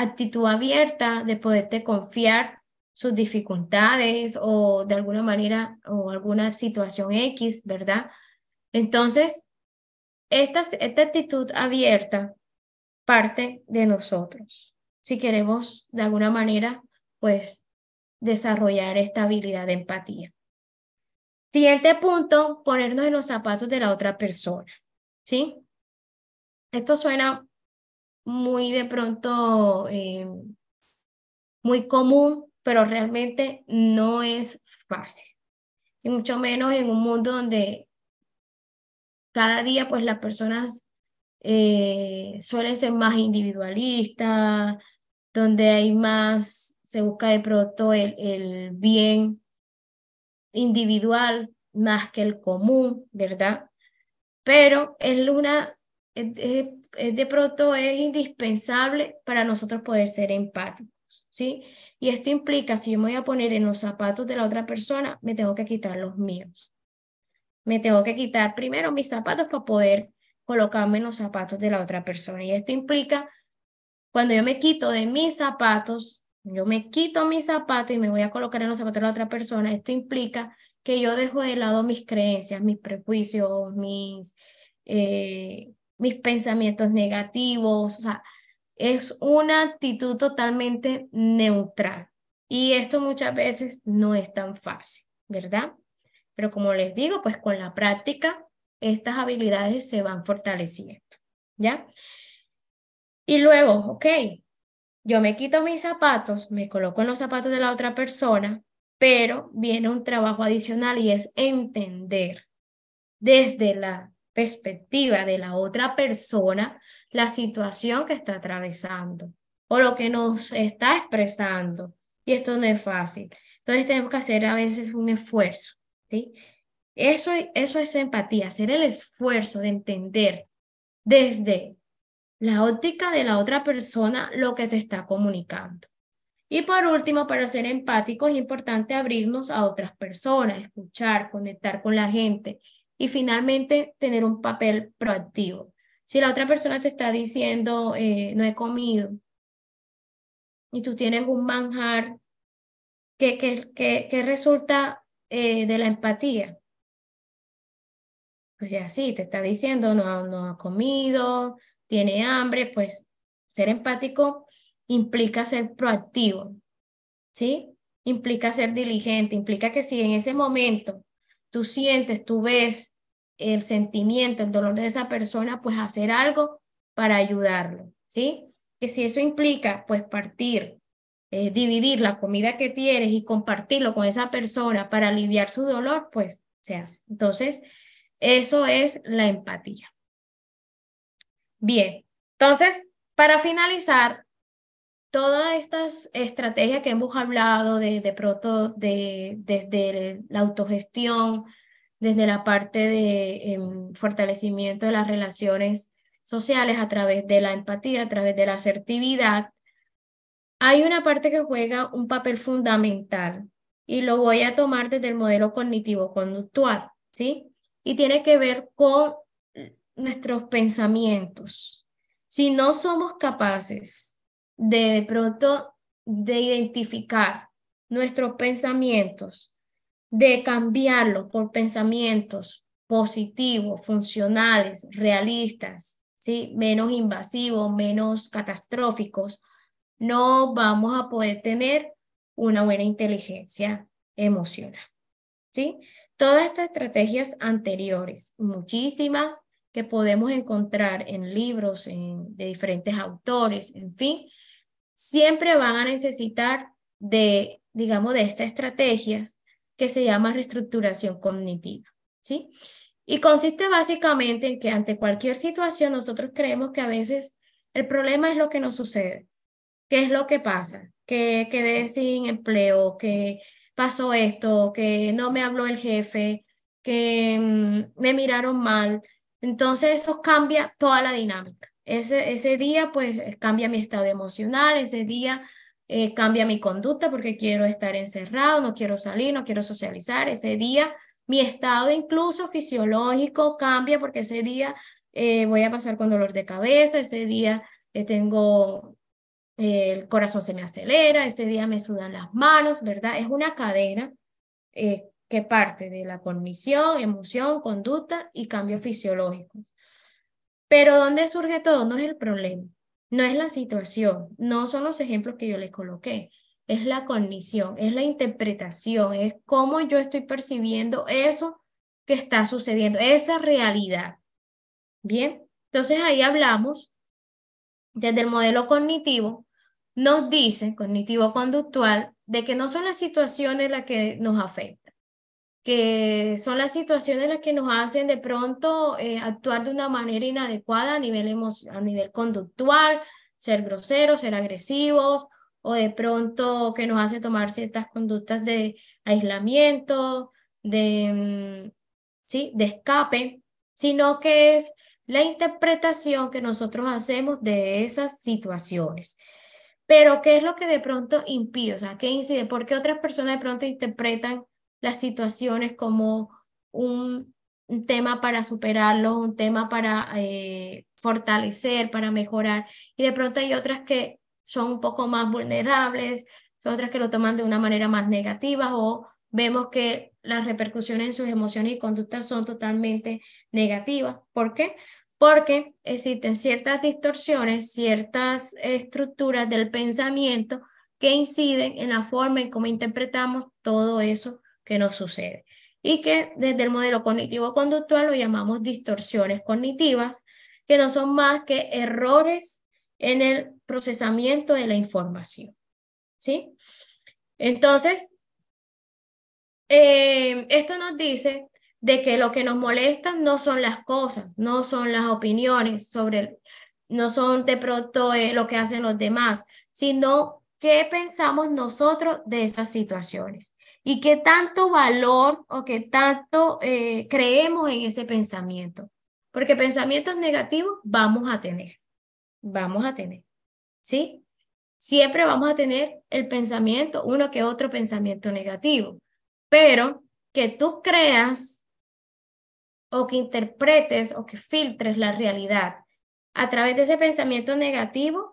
actitud abierta de poderte confiar sus dificultades o de alguna manera o alguna situación X, ¿verdad? Entonces, esta, esta actitud abierta parte de nosotros. Si queremos de alguna manera, pues desarrollar esta habilidad de empatía. Siguiente punto, ponernos en los zapatos de la otra persona, ¿sí? Esto suena muy de pronto, eh, muy común, pero realmente no es fácil. Y mucho menos en un mundo donde cada día pues las personas eh, suelen ser más individualistas, donde hay más, se busca de pronto el, el bien individual más que el común, ¿verdad? Pero es una, es, de pronto es indispensable para nosotros poder ser empáticos, ¿sí? Y esto implica, si yo me voy a poner en los zapatos de la otra persona, me tengo que quitar los míos. Me tengo que quitar primero mis zapatos para poder colocarme en los zapatos de la otra persona. Y esto implica, cuando yo me quito de mis zapatos, yo me quito mis zapatos y me voy a colocar en los zapatos de la otra persona, esto implica que yo dejo de lado mis creencias, mis prejuicios, mis... Eh, mis pensamientos negativos, o sea, es una actitud totalmente neutral. Y esto muchas veces no es tan fácil, ¿verdad? Pero como les digo, pues con la práctica estas habilidades se van fortaleciendo, ¿ya? Y luego, ok, yo me quito mis zapatos, me coloco en los zapatos de la otra persona, pero viene un trabajo adicional y es entender desde la perspectiva de la otra persona la situación que está atravesando o lo que nos está expresando. Y esto no es fácil. Entonces tenemos que hacer a veces un esfuerzo. ¿sí? Eso, eso es empatía, hacer el esfuerzo de entender desde la óptica de la otra persona lo que te está comunicando. Y por último, para ser empático es importante abrirnos a otras personas, escuchar, conectar con la gente, y finalmente, tener un papel proactivo. Si la otra persona te está diciendo, eh, no he comido, y tú tienes un manjar, que, resulta eh, de la empatía? Pues ya sí, te está diciendo, no, no ha comido, tiene hambre, pues ser empático implica ser proactivo, ¿sí? Implica ser diligente, implica que si en ese momento tú sientes, tú ves el sentimiento, el dolor de esa persona, pues hacer algo para ayudarlo, ¿sí? Que si eso implica, pues partir, eh, dividir la comida que tienes y compartirlo con esa persona para aliviar su dolor, pues se hace. Entonces, eso es la empatía. Bien, entonces, para finalizar, todas estas estrategias que hemos hablado de, pronto de, desde la autogestión, desde la parte de em, fortalecimiento de las relaciones sociales a través de la empatía, a través de la asertividad, hay una parte que juega un papel fundamental y lo voy a tomar desde el modelo cognitivo-conductual, ¿sí? Y tiene que ver con nuestros pensamientos. Si no somos capaces de pronto de identificar nuestros pensamientos, de cambiarlos por pensamientos positivos, funcionales, realistas, ¿sí? menos invasivos, menos catastróficos, no vamos a poder tener una buena inteligencia emocional. ¿sí? Todas estas estrategias anteriores, muchísimas que podemos encontrar en libros de diferentes autores, en fin, siempre van a necesitar de, digamos, de estas estrategias que se llama reestructuración cognitiva, ¿sí? Y consiste básicamente en que ante cualquier situación nosotros creemos que a veces el problema es lo que nos sucede, qué es lo que pasa, que quedé sin empleo, que pasó esto, que no me habló el jefe, que mm, me miraron mal. Entonces eso cambia toda la dinámica. Ese, ese día pues eh, cambia mi estado emocional, ese día eh, cambia mi conducta porque quiero estar encerrado, no quiero salir, no quiero socializar. Ese día mi estado incluso fisiológico cambia porque ese día eh, voy a pasar con dolor de cabeza, ese día tengo, el corazón se me acelera, ese día me sudan las manos, ¿verdad? Es una cadena que parte de la cognición, emoción, conducta y cambios fisiológicos. Pero ¿dónde surge todo? No es el problema, no es la situación, no son los ejemplos que yo les coloqué, es la cognición, es la interpretación, es cómo yo estoy percibiendo eso que está sucediendo, esa realidad. Bien, entonces ahí hablamos desde el modelo cognitivo, nos dice, cognitivo-conductual, de que no son las situaciones las que nos afectan que son las situaciones las que nos hacen de pronto eh, actuar de una manera inadecuada a nivel, a nivel conductual, ser groseros, ser agresivos, o de pronto que nos hace tomar ciertas conductas de aislamiento, de, mm, ¿sí? de escape, sino que es la interpretación que nosotros hacemos de esas situaciones. Pero, ¿qué es lo que de pronto impide? O sea, ¿qué incide? ¿Por qué otras personas de pronto interpretan las situaciones como un, tema para superarlo, un tema para eh, fortalecer, para mejorar. Y de pronto hay otras que son un poco más vulnerables, son otras que lo toman de una manera más negativa o vemos que las repercusiones en sus emociones y conductas son totalmente negativas. ¿Por qué? Porque existen ciertas distorsiones, ciertas estructuras del pensamiento que inciden en la forma en cómo interpretamos todo eso que nos sucede y que desde el modelo cognitivo-conductual lo llamamos distorsiones cognitivas, que no son más que errores en el procesamiento de la información. ¿Sí? Entonces, eh, esto nos dice de que lo que nos molesta no son las cosas, no son las opiniones sobre, no son de pronto eh, lo que hacen los demás, sino qué pensamos nosotros de esas situaciones y qué tanto valor o qué tanto eh, creemos en ese pensamiento. Porque pensamientos negativos vamos a tener, vamos a tener, ¿sí? Siempre vamos a tener el pensamiento, uno que otro pensamiento negativo, pero que tú creas o que interpretes o que filtres la realidad a través de ese pensamiento negativo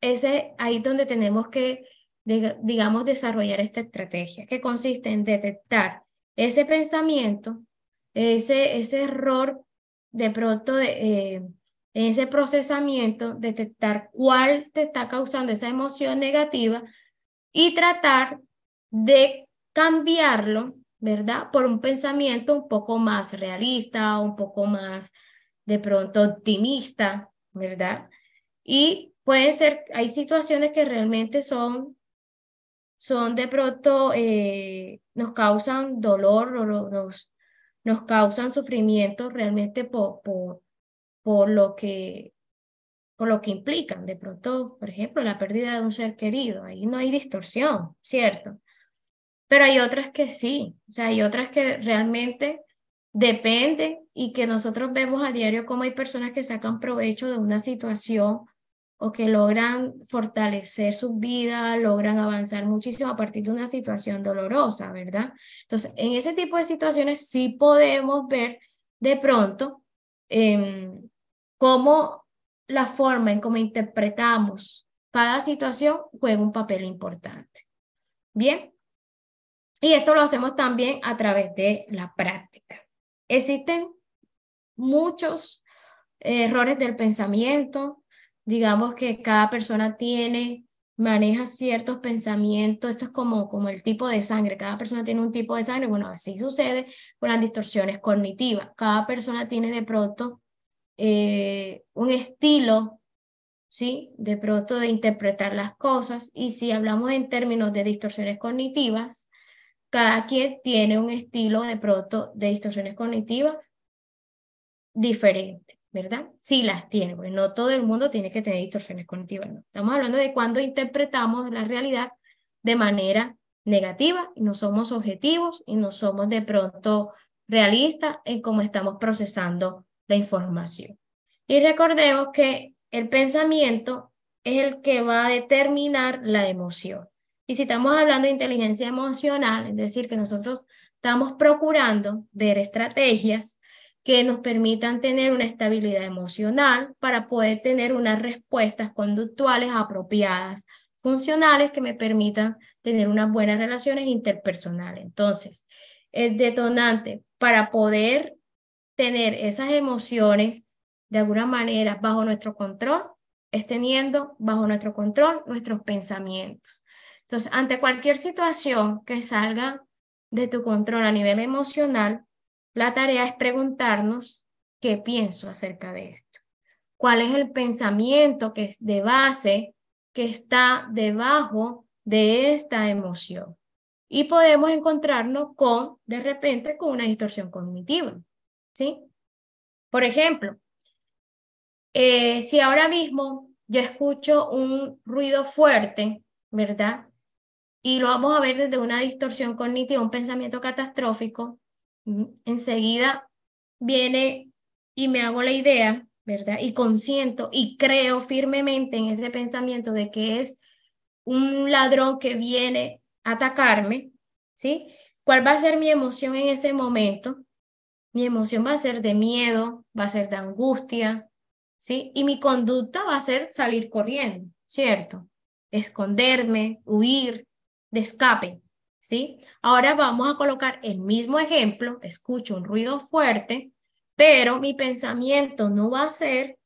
ese ahí donde tenemos que, digamos, desarrollar esta estrategia, que consiste en detectar ese pensamiento, ese, ese error de pronto, eh, ese procesamiento, detectar cuál te está causando esa emoción negativa y tratar de cambiarlo, ¿verdad? Por un pensamiento un poco más realista, un poco más de pronto optimista, ¿verdad? Y Puede ser, hay situaciones que realmente son, son de pronto, eh, nos causan dolor o nos, nos causan sufrimiento realmente por, por, por, lo que, por lo que implican. De pronto, por ejemplo, la pérdida de un ser querido, ahí no hay distorsión, ¿cierto? Pero hay otras que sí, o sea, hay otras que realmente depende y que nosotros vemos a diario cómo hay personas que sacan provecho de una situación o que logran fortalecer su vida, logran avanzar muchísimo a partir de una situación dolorosa, ¿verdad? Entonces, en ese tipo de situaciones sí podemos ver de pronto em, cómo la forma en cómo interpretamos cada situación juega un papel importante. Bien, y esto lo hacemos también a través de la práctica. Existen muchos eh, errores del pensamiento, digamos que cada persona tiene, maneja ciertos pensamientos, esto es como, como el tipo de sangre, cada persona tiene un tipo de sangre, bueno, así sucede con las distorsiones cognitivas, cada persona tiene de pronto eh, un estilo, ¿sí? De pronto de interpretar las cosas, y si hablamos en términos de distorsiones cognitivas, cada quien tiene un estilo de pronto de distorsiones cognitivas diferente. ¿verdad? Sí las tiene, porque no todo el mundo tiene que tener distorsiones cognitivas. Estamos hablando de cuando interpretamos la realidad de manera negativa y no somos objetivos y no somos de pronto realistas en cómo estamos procesando la información. Y recordemos que el pensamiento es el que va a determinar la emoción. Y si estamos hablando de inteligencia emocional, es decir, que nosotros estamos procurando ver estrategias que nos permitan tener una estabilidad emocional para poder tener unas respuestas conductuales apropiadas, funcionales que me permitan tener unas buenas relaciones interpersonales. Entonces, el detonante para poder tener esas emociones de alguna manera bajo nuestro control es teniendo bajo nuestro control nuestros pensamientos. Entonces, ante cualquier situación que salga de tu control a nivel emocional, la tarea es preguntarnos qué pienso acerca de esto, cuál es el pensamiento que es de base, que está debajo de esta emoción. Y podemos encontrarnos con, de repente, con una distorsión cognitiva. ¿sí? Por ejemplo, eh, si ahora mismo yo escucho un ruido fuerte, ¿verdad? Y lo vamos a ver desde una distorsión cognitiva, un pensamiento catastrófico, Enseguida viene y me hago la idea, ¿verdad? Y consiento y creo firmemente en ese pensamiento de que es un ladrón que viene a atacarme, ¿sí? ¿Cuál va a ser mi emoción en ese momento? Mi emoción va a ser de miedo, va a ser de angustia, ¿sí? Y mi conducta va a ser salir corriendo, ¿cierto? Esconderme, huir, de escape. ¿sí? Ahora vamos a colocar el mismo ejemplo, escucho un ruido fuerte, pero mi pensamiento no va a ser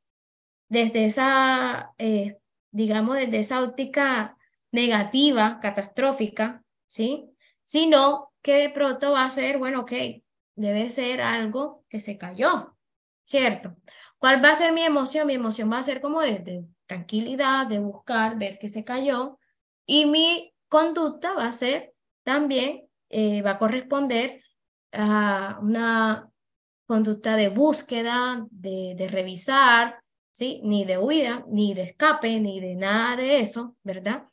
desde esa, eh, digamos, desde esa óptica negativa, catastrófica, ¿sí? Sino que de pronto va a ser, bueno, ok, debe ser algo que se cayó, ¿cierto? ¿Cuál va a ser mi emoción? Mi emoción va a ser como de, de tranquilidad, de buscar, ver que se cayó, y mi conducta va a ser también eh, va a corresponder a una conducta de búsqueda, de, revisar, ¿sí? ni de huida, ni de escape, ni de nada de eso, ¿verdad?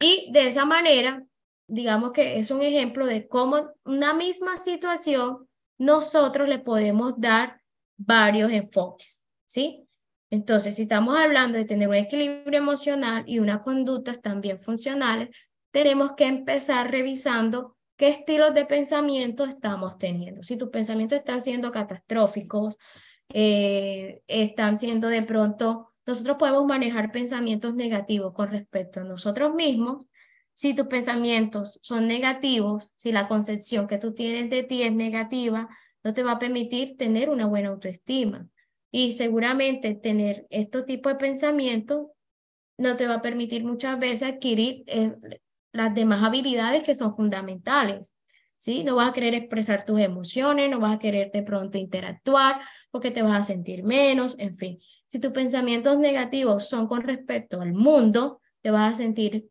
Y de esa manera, digamos que es un ejemplo de cómo una misma situación nosotros le podemos dar varios enfoques, ¿sí? Entonces, si estamos hablando de tener un equilibrio emocional y unas conductas también funcionales, tenemos que empezar revisando qué estilos de pensamiento estamos teniendo. Si tus pensamientos están siendo catastróficos, eh, están siendo de pronto, nosotros podemos manejar pensamientos negativos con respecto a nosotros mismos. Si tus pensamientos son negativos, si la concepción que tú tienes de ti es negativa, no te va a permitir tener una buena autoestima. Y seguramente tener este tipo de pensamientos no te va a permitir muchas veces adquirir eh, las demás habilidades que son fundamentales. ¿Sí? No vas a querer expresar tus emociones, no vas a querer de pronto interactuar porque te vas a sentir menos, en fin. Si tus pensamientos negativos son con respecto al mundo, te vas a sentir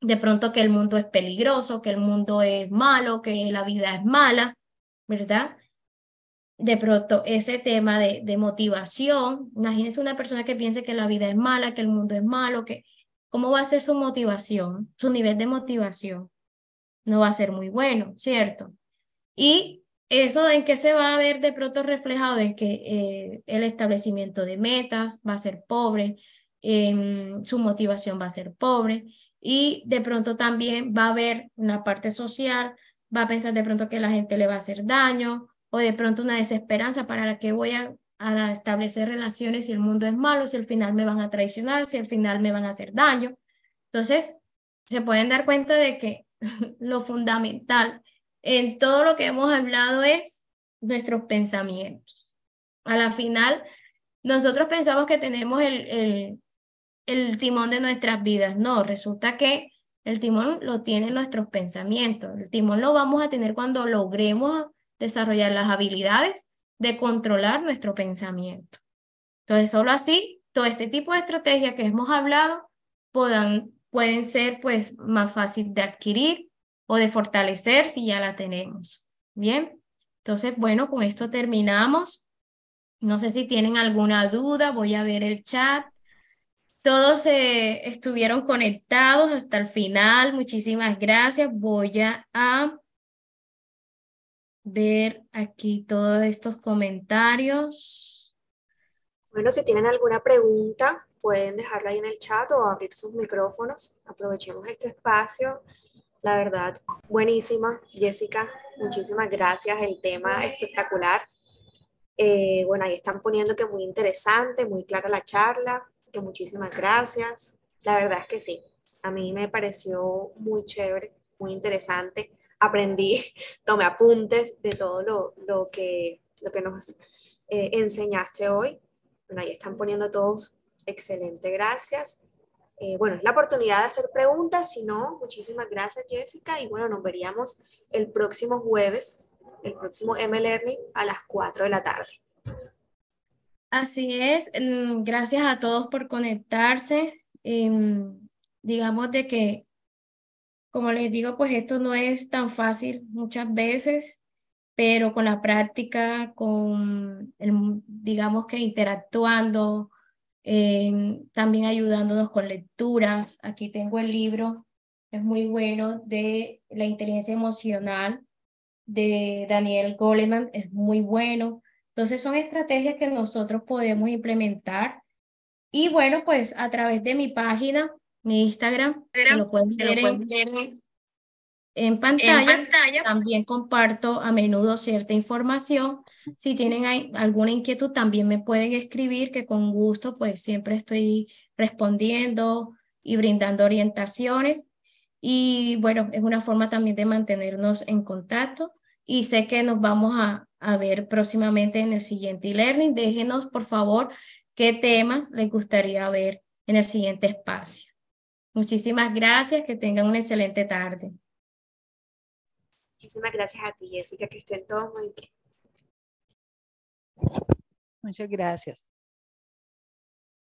de pronto que el mundo es peligroso, que el mundo es malo, que la vida es mala, ¿verdad? De pronto ese tema de, de motivación, imagínense una persona que piense que la vida es mala, que el mundo es malo, que ¿Cómo va a ser su motivación? Su nivel de motivación no va a ser muy bueno, ¿cierto? Y eso en qué se va a ver de pronto reflejado en que eh, el establecimiento de metas va a ser pobre, su motivación va a ser pobre y de pronto también va a haber una parte social, va a pensar de pronto que la gente le va a hacer daño o de pronto una desesperanza para la que voy a a establecer relaciones si el mundo es malo, si al final me van a traicionar, si al final me van a hacer daño. Entonces, se pueden dar cuenta de que [laughs] lo fundamental en todo lo que hemos hablado es nuestros pensamientos. A la final, nosotros pensamos que tenemos el, el, el timón de nuestras vidas. No, resulta que el timón lo tienen nuestros pensamientos. El timón lo vamos a tener cuando logremos desarrollar las habilidades de controlar nuestro pensamiento. Entonces, solo así, todo este tipo de estrategias que hemos hablado puedan, pueden ser pues más fácil de adquirir o de fortalecer si ya la tenemos. Bien, entonces, bueno, con esto terminamos. No sé si tienen alguna duda, voy a ver el chat. Todos eh, estuvieron conectados hasta el final. Muchísimas gracias. Voy a ver aquí todos estos comentarios. Bueno, si tienen alguna pregunta, pueden dejarla ahí en el chat o abrir sus micrófonos. Aprovechemos este espacio. La verdad, buenísima, Jessica. Muchísimas gracias. El tema espectacular. Eh, bueno, ahí están poniendo que muy interesante, muy clara la charla, que muchísimas gracias. La verdad es que sí, a mí me pareció muy chévere, muy interesante aprendí, [laughs] tomé apuntes de todo lo, que, lo que nos eh, enseñaste hoy. Bueno, ahí están poniendo todos. Excelente, gracias. Eh, bueno, es la oportunidad de hacer preguntas. Si no, muchísimas gracias, Jessica. Y bueno, nos veríamos el próximo jueves, el próximo MLearning a las 4 de la tarde. Así es. Mm, gracias a todos por conectarse. Em, digamos de que como les digo, pues esto no es tan fácil muchas veces, pero con la práctica, con, el, digamos que interactuando, eh, también ayudándonos con lecturas. Aquí tengo el libro, es muy bueno, de la inteligencia emocional de Daniel Goleman, es muy bueno. Entonces son estrategias que nosotros podemos implementar. Y bueno, pues a través de mi página mi Instagram, lo pueden en, pues pantalla. También comparto a menudo cierta información. Si tienen alguna inquietud, también me pueden escribir, que con gusto, pues siempre estoy respondiendo y brindando orientaciones. Y bueno, es una forma también de mantenernos en contacto. Y sé que nos vamos a, a ver próximamente en el siguiente e-learning. Déjenos, por favor, qué temas les gustaría ver en el siguiente espacio. Muchísimas gracias, que tengan una excelente tarde. Muchísimas gracias a ti, Jessica, que estén todos muy bien. Muchas gracias.